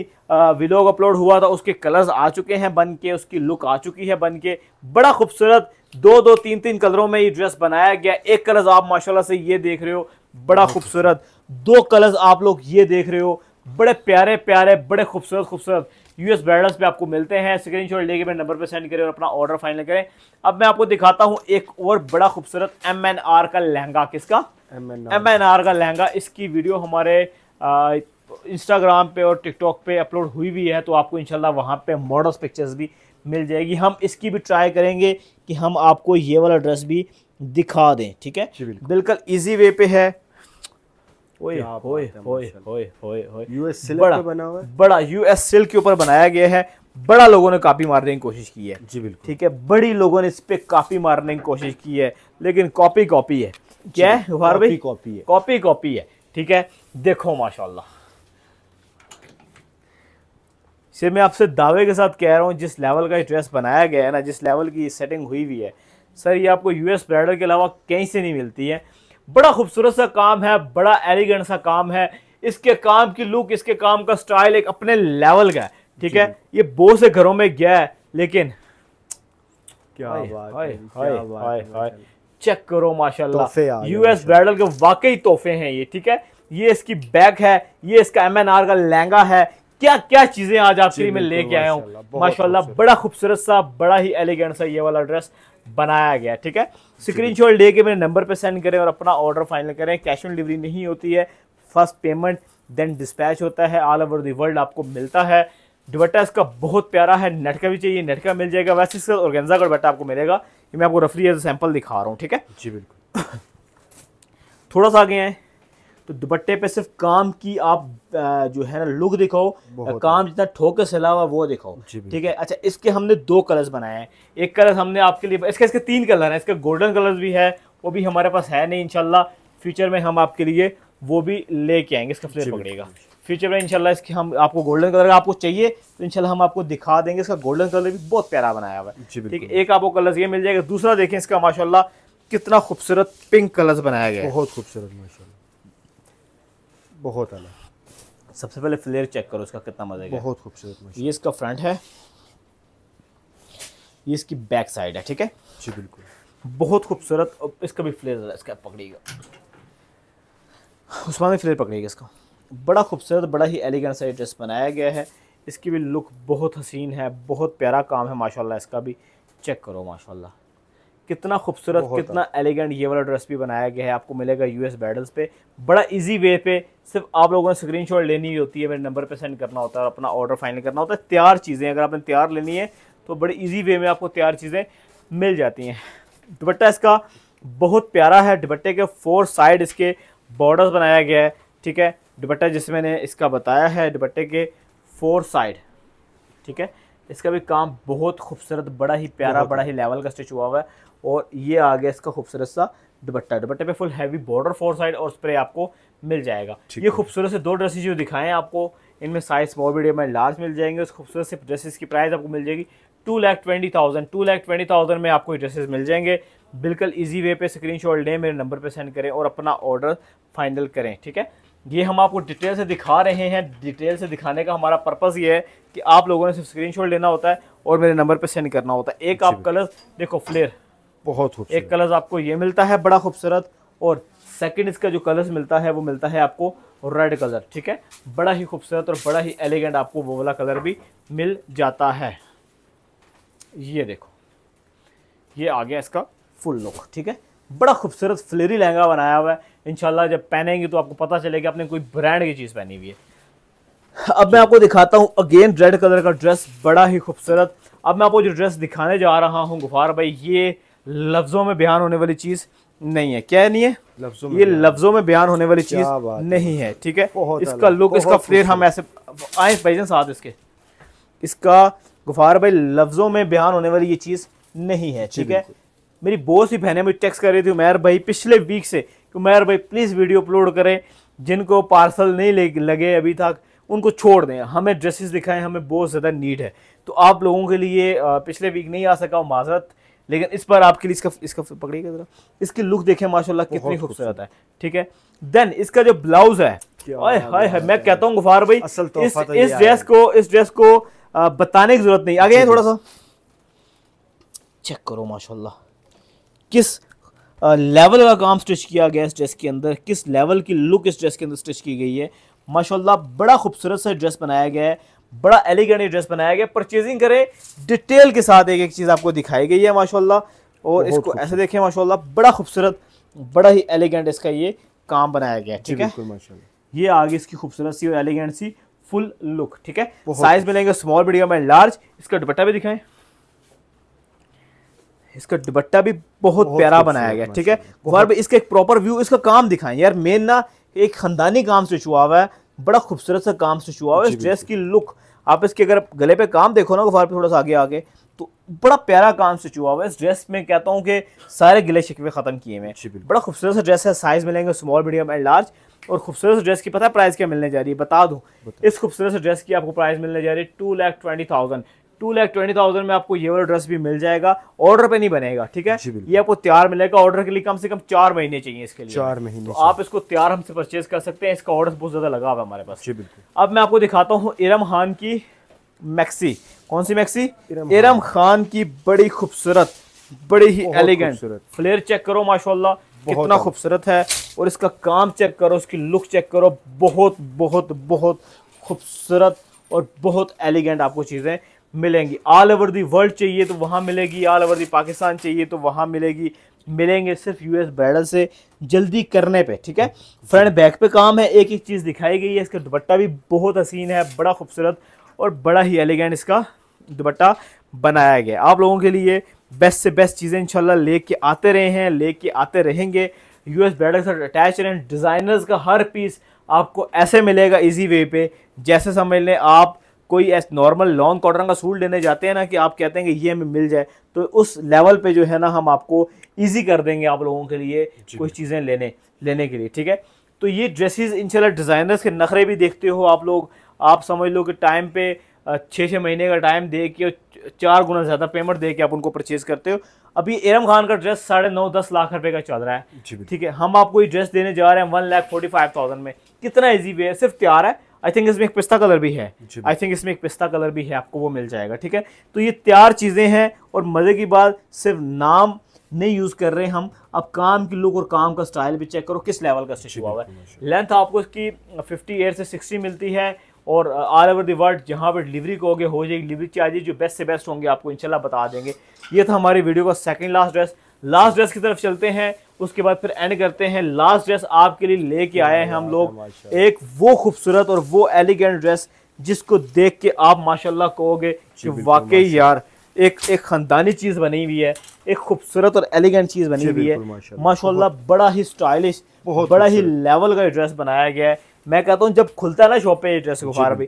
व्लॉग अपलोड हुआ था उसके कलर्स आ चुके हैं बन के उसकी लुक आ चुकी है बन के बड़ा खूबसूरत दो दो तीन तीन कलरों में ये ड्रेस बनाया गया एक कलर्स आप माशाल्लाह से ये देख रहे हो बड़ा खूबसूरत दो कलर्स आप लोग ये देख रहे हो बड़े प्यारे प्यारे बड़े खूबसूरत खूबसूरत यूएस ब्राइडल्स पे आपको मिलते हैं स्क्रीन शॉट लेके मेरे नंबर पे सेंड करें और अपना ऑर्डर फाइनल करें अब मैं आपको दिखाता हूँ एक और बड़ा खूबसूरत एम एन आर का लहंगा किसका एम एन आर का लहंगा इसकी वीडियो हमारे इंस्टाग्राम पे और टिकटॉक पे अपलोड हुई भी है तो आपको इनशाला वहाँ पे मॉडल्स पिक्चर्स भी मिल जाएगी हम इसकी भी ट्राई करेंगे कि हम आपको ये वाला ड्रेस भी दिखा दें ठीक है बिल्कुल ईजी वे पे है बड़ा यूएस सिल्क के ऊपर बनाया गया है बड़ा लोगों ने कॉपी मारने की कोशिश की है जी बिल्कुल ठीक है बड़ी लोगों ने इस पे काफी मारने की कोशिश की है लेकिन कॉपी कॉपी है क्या है भाई कॉपी है कॉपी कॉपी है ठीक है देखो माशाल्लाह से मैं आपसे दावे के साथ कह रहा हूँ जिस लेवल का ड्रेस बनाया गया है ना जिस लेवल की सेटिंग हुई हुई है सर ये आपको यूएस ब्राइडल के अलावा कहीं से नहीं मिलती है बड़ा खूबसूरत सा काम है बड़ा एलिगेंट सा काम है इसके काम की लुक इसके काम का स्टाइल एक अपने लेवल का है ठीक है ये बहुत से घरों में गया है लेकिन क्या बात है क्या बात चेक करो माशाल्लाह यूएस ब्राइडल के वाकई तोहफे हैं ये ठीक है ये इसकी बैग है ये इसका एमएनआर का लहंगा है क्या क्या चीजें आज आपके लिए मैं लेके आया हूँ माशाल्लाह बड़ा खूबसूरत सा बड़ा ही एलिगेंट सा ये वाला ड्रेस बनाया गया ठीक है स्क्रीनशॉट लेके मेरे नंबर पे सेंड करें और अपना ऑर्डर फाइनल करें कैश ऑन डिलीवरी नहीं होती है फर्स्ट पेमेंट देन डिस्पैच होता है ऑल ओवर दी वर्ल्ड आपको मिलता है दुबट्टा इसका बहुत प्यारा है नटका भी चाहिए नटका मिल जाएगा वैसे इसका गेंजा का दुबट्टा आपको मिलेगा ये मैं आपको रफली एज सैंपल दिखा रहा हूँ ठीक है जी बिल्कुल थोड़ा सा आगे हैं तो दुपट्टे पे सिर्फ काम की आप जो है ना लुक दिखाओ काम जितना ठोकर से अलावा वो दिखाओ ठीक है अच्छा इसके हमने दो कलर्स बनाए हैं एक कलर हमने आपके लिए इसके इसके तीन कलर हैं इसके गोल्डन कलर भी है वो भी हमारे पास है नहीं इनशाला फ्यूचर में हम आपके लिए वो भी लेके आएंगे इसका फ्लेयर पकड़ेगा फ्यूचर में इनशाला इसके हम आपको गोल्डन कलर आपको चाहिए तो इनशाला हम आपको दिखा देंगे इसका गोल्डन कलर भी बहुत प्यारा बनाया हुआ है ठीक है एक आपको कलर ये मिल जाएगा दूसरा देखें इसका माशाला कितना खूबसूरत पिंक कलर्स बनाया गया बहुत खूबसूरत माशा बहुत अलग सबसे पहले फ्लेयर चेक करो इसका कितना मजा बहुत खूबसूरत ये इसका फ्रंट है ये इसकी बैक साइड है ठीक है जी बिल्कुल बहुत खूबसूरत और इसका भी फ्लेयर इसका पकड़िएगा उस्मान फ्लेयर पकड़िएगा इसका बड़ा खूबसूरत बड़ा ही एलिगेंट सा ड्रेस बनाया गया है इसकी भी लुक बहुत हसीन है बहुत प्यारा काम है माशाल्लाह इसका भी चेक करो माशाल्लाह कितना खूबसूरत कितना एलिगेंट ये वाला ड्रेस भी बनाया गया है आपको मिलेगा यूएस बैडल्स पे बड़ा इजी वे पे सिर्फ आप लोगों ने स्क्रीनशॉट लेनी होती है मेरे नंबर पे सेंड करना होता है और अपना ऑर्डर फाइनल करना होता है तैयार चीज़ें अगर आपने तैयार लेनी है तो बड़े ईजी वे में आपको तैयार चीज़ें मिल जाती हैं दुपट्टा इसका बहुत प्यारा है दुपट्टे के फोर साइड इसके बॉर्डर्स बनाया गया है ठीक है दुपट्टा जिस मैंने इसका बताया है दुपट्टे के फोर साइड ठीक है इसका भी काम बहुत खूबसूरत बड़ा ही प्यारा बड़ा ही लेवल का स्टिच हुआ हुआ है और ये आ गया इसका खूबसूरत सा दुपट्टा दुपट्टे पे full heavy border four side और स्प्रे आपको मिल जाएगा ये खूबसूरत से दो ड्रेसेस जो दिखाएं आपको इनमें साइज स्मॉल मीडियम में लार्ज मिल जाएंगे उस खूबसूरत से ड्रेसेस की प्राइस आपको मिल जाएगी two lakh twenty thousand two lakh twenty thousand में आपको ड्रेसेस मिल जाएंगे बिल्कुल इजी वे पे शॉट लें मेरे नंबर पे सेंड करें और अपना ऑर्डर फाइनल करें ठीक है ये हम आपको डिटेल से दिखा रहे हैं डिटेल से दिखाने का हमारा पर्पज़ ये है कि आप लोगों ने सिर्फ स्क्रीन लेना होता है और मेरे नंबर पर सेंड करना होता है एक आप कलर देखो फ्लेयर बहुत खूबसूरत एक कलर आपको ये मिलता है बड़ा खूबसूरत और सेकेंड इसका जो कलर्स मिलता है वो मिलता है आपको रेड कलर ठीक है बड़ा ही खूबसूरत और बड़ा ही एलिगेंट आपको वो वाला कलर भी मिल जाता है ये देखो ये आ गया इसका फुल लुक ठीक है बड़ा खूबसूरत फ्लेरी लहंगा बनाया हुआ है इनशाला जब पहनेंगे तो आपको पता चलेगा आपने कोई ब्रांड की चीज़ पहनी हुई है अब मैं आपको दिखाता हूँ अगेन रेड कलर का ड्रेस बड़ा ही खूबसूरत अब मैं आपको जो ड्रेस दिखाने जा रहा हूँ गुफार भाई ये लफ्ज़ों में बयान होने वाली चीज़ नहीं है क्या नहीं है लफ्जों ये लफ्जों में बयान होने वाली चीज़ नहीं है ठीक है इसका लुक इसका फ्लेयर हम ऐसे आए भाई साथ इसके इसका गुफार भाई लफ्ज़ों में बयान होने वाली ये चीज़ नहीं है ठीक है मेरी बहुत सी बहने मुझे टेक्स कर रही थी उमेर भाई पिछले वीक से कि उमेर भाई प्लीज़ वीडियो अपलोड करें जिनको पार्सल नहीं लगे अभी तक उनको छोड़ दें हमें ड्रेसेस दिखाएं हमें बहुत ज़्यादा नीड है तो आप लोगों के लिए पिछले वीक नहीं आ सका माजरत लेकिन इस बार आपके लिए इसका इसका पकड़िएगा ज़रा इसकी लुक देखें माशाल्लाह कितनी खूबसूरत है ठीक है देन इसका जो ब्लाउज है हाय हाय मैं कहता हूँ गुफार भाई असल तो इस, इस ड्रेस को इस ड्रेस को बताने की जरूरत नहीं आगे थोड़ा सा चेक करो माशा किस लेवल का काम स्टिच किया गया इस ड्रेस के अंदर किस लेवल की लुक इस ड्रेस के अंदर स्टिच की गई है माशाल्लाह बड़ा खूबसूरत सा ड्रेस बनाया गया है बड़ा एलिगेंट ड्रेस बनाया गया परचेजिंग करें डिटेल के साथ एक एक चीज़ आपको दिखाई गई है माशाल्लाह और इसको ऐसे देखें माशाल्लाह बड़ा खूबसूरत बड़ा ही एलिगेंट इसका ये काम बनाया गया ठीक है ये आगे इसकी खूबसूरत सी और एलिगेंट सी फुल लुक ठीक है साइज मिलेंगे स्मॉल मीडियम एंड लार्ज इसका दुपट्टा भी दिखाएं इसका दुपट्टा भी बहुत, बहुत प्यारा बनाया गया ठीक है और इसका एक प्रॉपर व्यू इसका काम दिखाएं यार मेन ना एक खानदानी काम से छुआ हुआ है बड़ा खूबसूरत सा काम से हुआ इस ड्रेस की लुक आप इसके अगर गले पे काम देखो ना गुफार पे थोड़ा सा आगे आगे तो बड़ा प्यारा काम से छुआ हुआ है इस ड्रेस में कहता हूँ कि सारे गिले शिकवे ख़त्म किए हुए बड़ा खूबसूरत सा ड्रेस है साइज़ मिलेंगे स्मॉल मीडियम एंड लार्ज और खूबसूरत ड्रेस की पता है प्राइस क्या मिलने जा रही है बता दूं बता। इस खूबसूरत ड्रेस की आपको प्राइस मिलने जा रही है two lakh twenty thousand two lakh twenty thousand में आपको ये वाला ड्रेस भी मिल जाएगा ऑर्डर पे नहीं बनेगा ठीक है ये आपको तैयार मिलेगा ऑर्डर के लिए कम से कम चार महीने चाहिए इसके लिए चार महीने तो आप इसको तैयार हमसे परचेज कर सकते हैं इसका ऑर्डर बहुत ज्यादा लगा हुआ हमारे पास जी बिल्कुल अब मैं आपको दिखाता हूँ इरम खान की मैक्सी कौन सी मैक्सी इरम खान की बड़ी खूबसूरत बड़ी ही एलिगेंट फ्लेयर चेक करो माशाला कितना खूबसूरत है और इसका काम चेक करो इसकी लुक चेक करो बहुत बहुत बहुत खूबसूरत और बहुत एलिगेंट आपको चीज़ें मिलेंगी ऑल ओवर दी वर्ल्ड चाहिए तो वहाँ मिलेगी ऑल ओवर दी पाकिस्तान चाहिए तो वहाँ मिलेगी मिलेंगे सिर्फ यूएस ब्राइडल से जल्दी करने पे ठीक है फ्रंट बैक पे काम है एक एक चीज़ दिखाई गई है इसका दुपट्टा भी बहुत हसीन है बड़ा खूबसूरत और बड़ा ही एलिगेंट इसका दुपट्टा बनाया गया आप लोगों के लिए बेस्ट से बेस्ट चीज़ें इंशाल्लाह लेके आते रहे हैं लेके आते रहेंगे यूएस ब्राइडल से अटैच रहें डिज़ाइनर्स का हर पीस आपको ऐसे मिलेगा ईजी वे पर जैसे समझ लें आप कोई ऐसा नॉर्मल लॉन्ग कॉटन का सूट लेने जाते हैं ना कि आप कहते हैं कि ये हमें मिल जाए तो उस लेवल पे जो है ना हम आपको इजी कर देंगे आप लोगों के लिए कुछ चीज़ें लेने लेने के लिए ठीक है तो ये ड्रेसेस इनशाला डिज़ाइनर्स के नखरे भी देखते हो आप लोग आप समझ लो कि टाइम पे छः छः महीने का टाइम दे के चार गुना ज़्यादा पेमेंट दे के आप उनको परचेज़ करते हो अभी एरम खान का ड्रेस साढ़े नौ दस लाख रुपए का चल रहा है ठीक है हम आपको ये ड्रेस देने जा रहे हैं one lakh forty five thousand में कितना ईजी वे है सिर्फ तैयार है आई थिंक इसमें एक पिस्ता कलर भी है आई थिंक इसमें एक पिस्ता कलर भी है आपको वो मिल जाएगा ठीक है तो ये तैयार चीज़ें हैं और मज़े की बात सिर्फ नाम नहीं यूज़ कर रहे हैं हम अब काम की लुक और काम का स्टाइल भी चेक करो किस लेवल का स्टिच हुआ है लेंथ आपको इसकी फिफ्टी एट से सिक्सटी मिलती है और ऑल ओवर दी वर्ल्ड जहाँ पर डिलीवरी कहोगे हो जाएगी डिलीवरी चार्जेज जो बेस्ट से बेस्ट होंगे आपको इनशाला बता देंगे ये था हमारी वीडियो का second last dress last dress की तरफ चलते हैं उसके बाद फिर एंड करते हैं लास्ट ड्रेस आपके लिए लेके आए हैं हम लोग एक वो खूबसूरत और वो एलिगेंट ड्रेस जिसको देख के आप माशाल्लाह कहोगे कि वाकई यार एक एक ख़ानदानी चीज़ बनी हुई है एक खूबसूरत और एलिगेंट चीज़ बनी हुई है माशाल्लाह बड़ा ही स्टाइलिश बड़ा ही लेवल का ड्रेस बनाया गया है मैं कहता हूँ जब खुलता है ना शॉप पे ड्रेस बुखार भी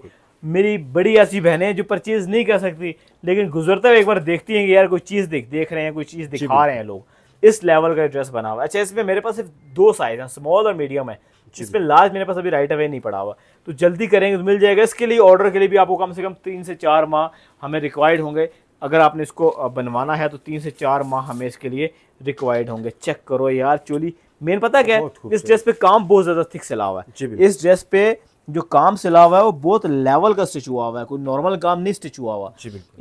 मेरी बड़ी ऐसी बहनें हैं जो परचेज़ नहीं कर सकती लेकिन गुजरते हुए एक बार देखती हैं कि यार कोई चीज़ देख देख रहे हैं कोई चीज़ दिखा रहे हैं लोग इस लेवल का ड्रेस बना हुआ अच्छा इसमें मेरे पास सिर्फ दो साइज हैं स्मॉल और मीडियम है इसमें लार्ज मेरे पास अभी राइट अवे नहीं पड़ा हुआ तो जल्दी करेंगे तो मिल जाएगा इसके लिए ऑर्डर के लिए भी आपको कम से कम तीन से चार माह हमें रिक्वायर्ड होंगे अगर आपने इसको बनवाना है तो तीन से चार माह हमें इसके लिए रिक्वायर्ड होंगे चेक करो यार चोली मेन पता क्या है इस ड्रेस पे काम बहुत ज़्यादा थिक सिला हुआ है इस ड्रेस पे जो काम सिला हुआ है वो बहुत लेवल का स्टिच हुआ हुआ है कोई नॉर्मल काम नहीं स्टिच हुआ हुआ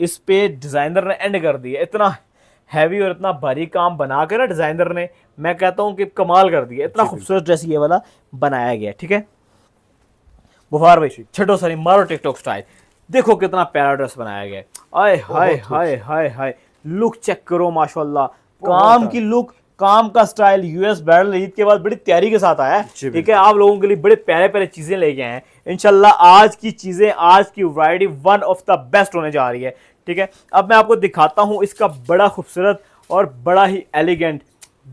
इस पे डिजाइनर ने एंड कर दिया इतना हैवी और इतना भारी काम बना कर ना डिज़ाइनर ने मैं कहता हूँ कि कमाल कर दिया इतना खूबसूरत ड्रेस ये वाला बनाया गया ठीक है बुहार भाई छठो सारी मारो टिकटॉक स्टाइल देखो कितना प्यारा ड्रेस बनाया गया आए हाय हाय हाय हाय लुक चेक करो माशाल्लाह काम अच्छा। की लुक काम का स्टाइल यूएस बैडल ईद के बाद बड़ी तैयारी के साथ आया ठीक है आप लोगों के लिए बड़े प्यारे प्यारे चीजें लेके आए हैं इनशाला आज की चीजें आज की variety one of the best होने जा रही है ठीक है अब मैं आपको दिखाता हूँ इसका बड़ा खूबसूरत और बड़ा ही एलिगेंट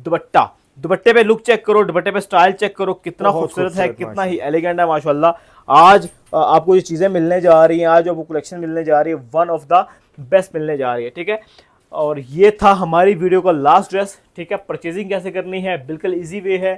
दुपट्टा दुपट्टे पे लुक चेक करो दुपट्टे पे स्टाइल चेक करो कितना खूबसूरत है कितना ही एलिगेंट है माशाल्लाह आज आपको जो चीज़ें मिलने जा रही हैं आज आपको कलेक्शन मिलने जा रही है वन ऑफ द बेस्ट मिलने जा रही है ठीक है और ये था हमारी वीडियो का लास्ट ड्रेस ठीक है परचेजिंग कैसे करनी है बिल्कुल ईजी वे है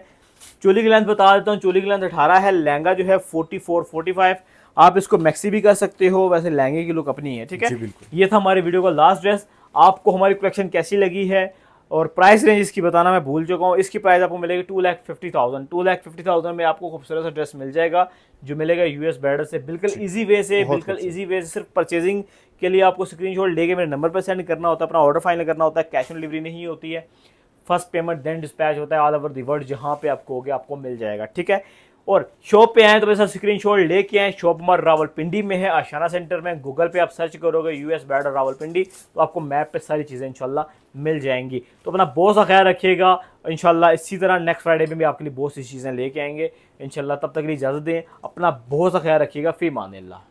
चोली की लेंथ बता देता हूँ चोली की लेंथ अठारह है लहंगा जो है फोर्टी फोर फोर्टी फाइव आप इसको मैक्सी भी कर सकते हो वैसे लहंगे की लुक अपनी है ठीक है ये था हमारे वीडियो का लास्ट ड्रेस आपको हमारी कलेक्शन कैसी लगी है और प्राइस रेंज इसकी बताना मैं भूल चुका हूँ इसकी प्राइस आपको मिलेगी two lakh fifty thousand two lakh fifty thousand में आपको खूबसूरत सा ड्रेस मिल जाएगा जो मिलेगा यूएस बैडर से बिल्कुल इजी वे से बिल्कुल इजी वे से सिर्फ परचेजिंग के लिए आपको स्क्रीनशॉट लेके मेरे नंबर पर सेंड करना होता है अपना ऑर्डर फाइनल करना होता है कैश ऑन डिलीवरी नहीं होती है फर्स्ट पेमेंट देन डिस्पैच होता है ऑल ओवर दी वर्ल्ड जहाँ पे आपको हो गया आपको मिल जाएगा ठीक है और शॉप पे आए तो मेरे साथ स्क्रीन शॉट लेके आए शॉप रावल रावलपिंडी में है आशाना सेंटर में गूगल पे आप सर्च करोगे यूएस बैडर रावलपिंडी तो आपको मैप पे सारी चीज़ें इंशाल्लाह मिल जाएंगी तो अपना बहुत सा ख्याल रखिएगा इंशाल्लाह इसी तरह नेक्स्ट फ्राइडे में भी आपके लिए बहुत सी चीज़ें लेके आएंगे इंशाल्लाह तब तक के लिए इजाज़त दें अपना बहुत सा ख्याल रखिएगा फ़ी मान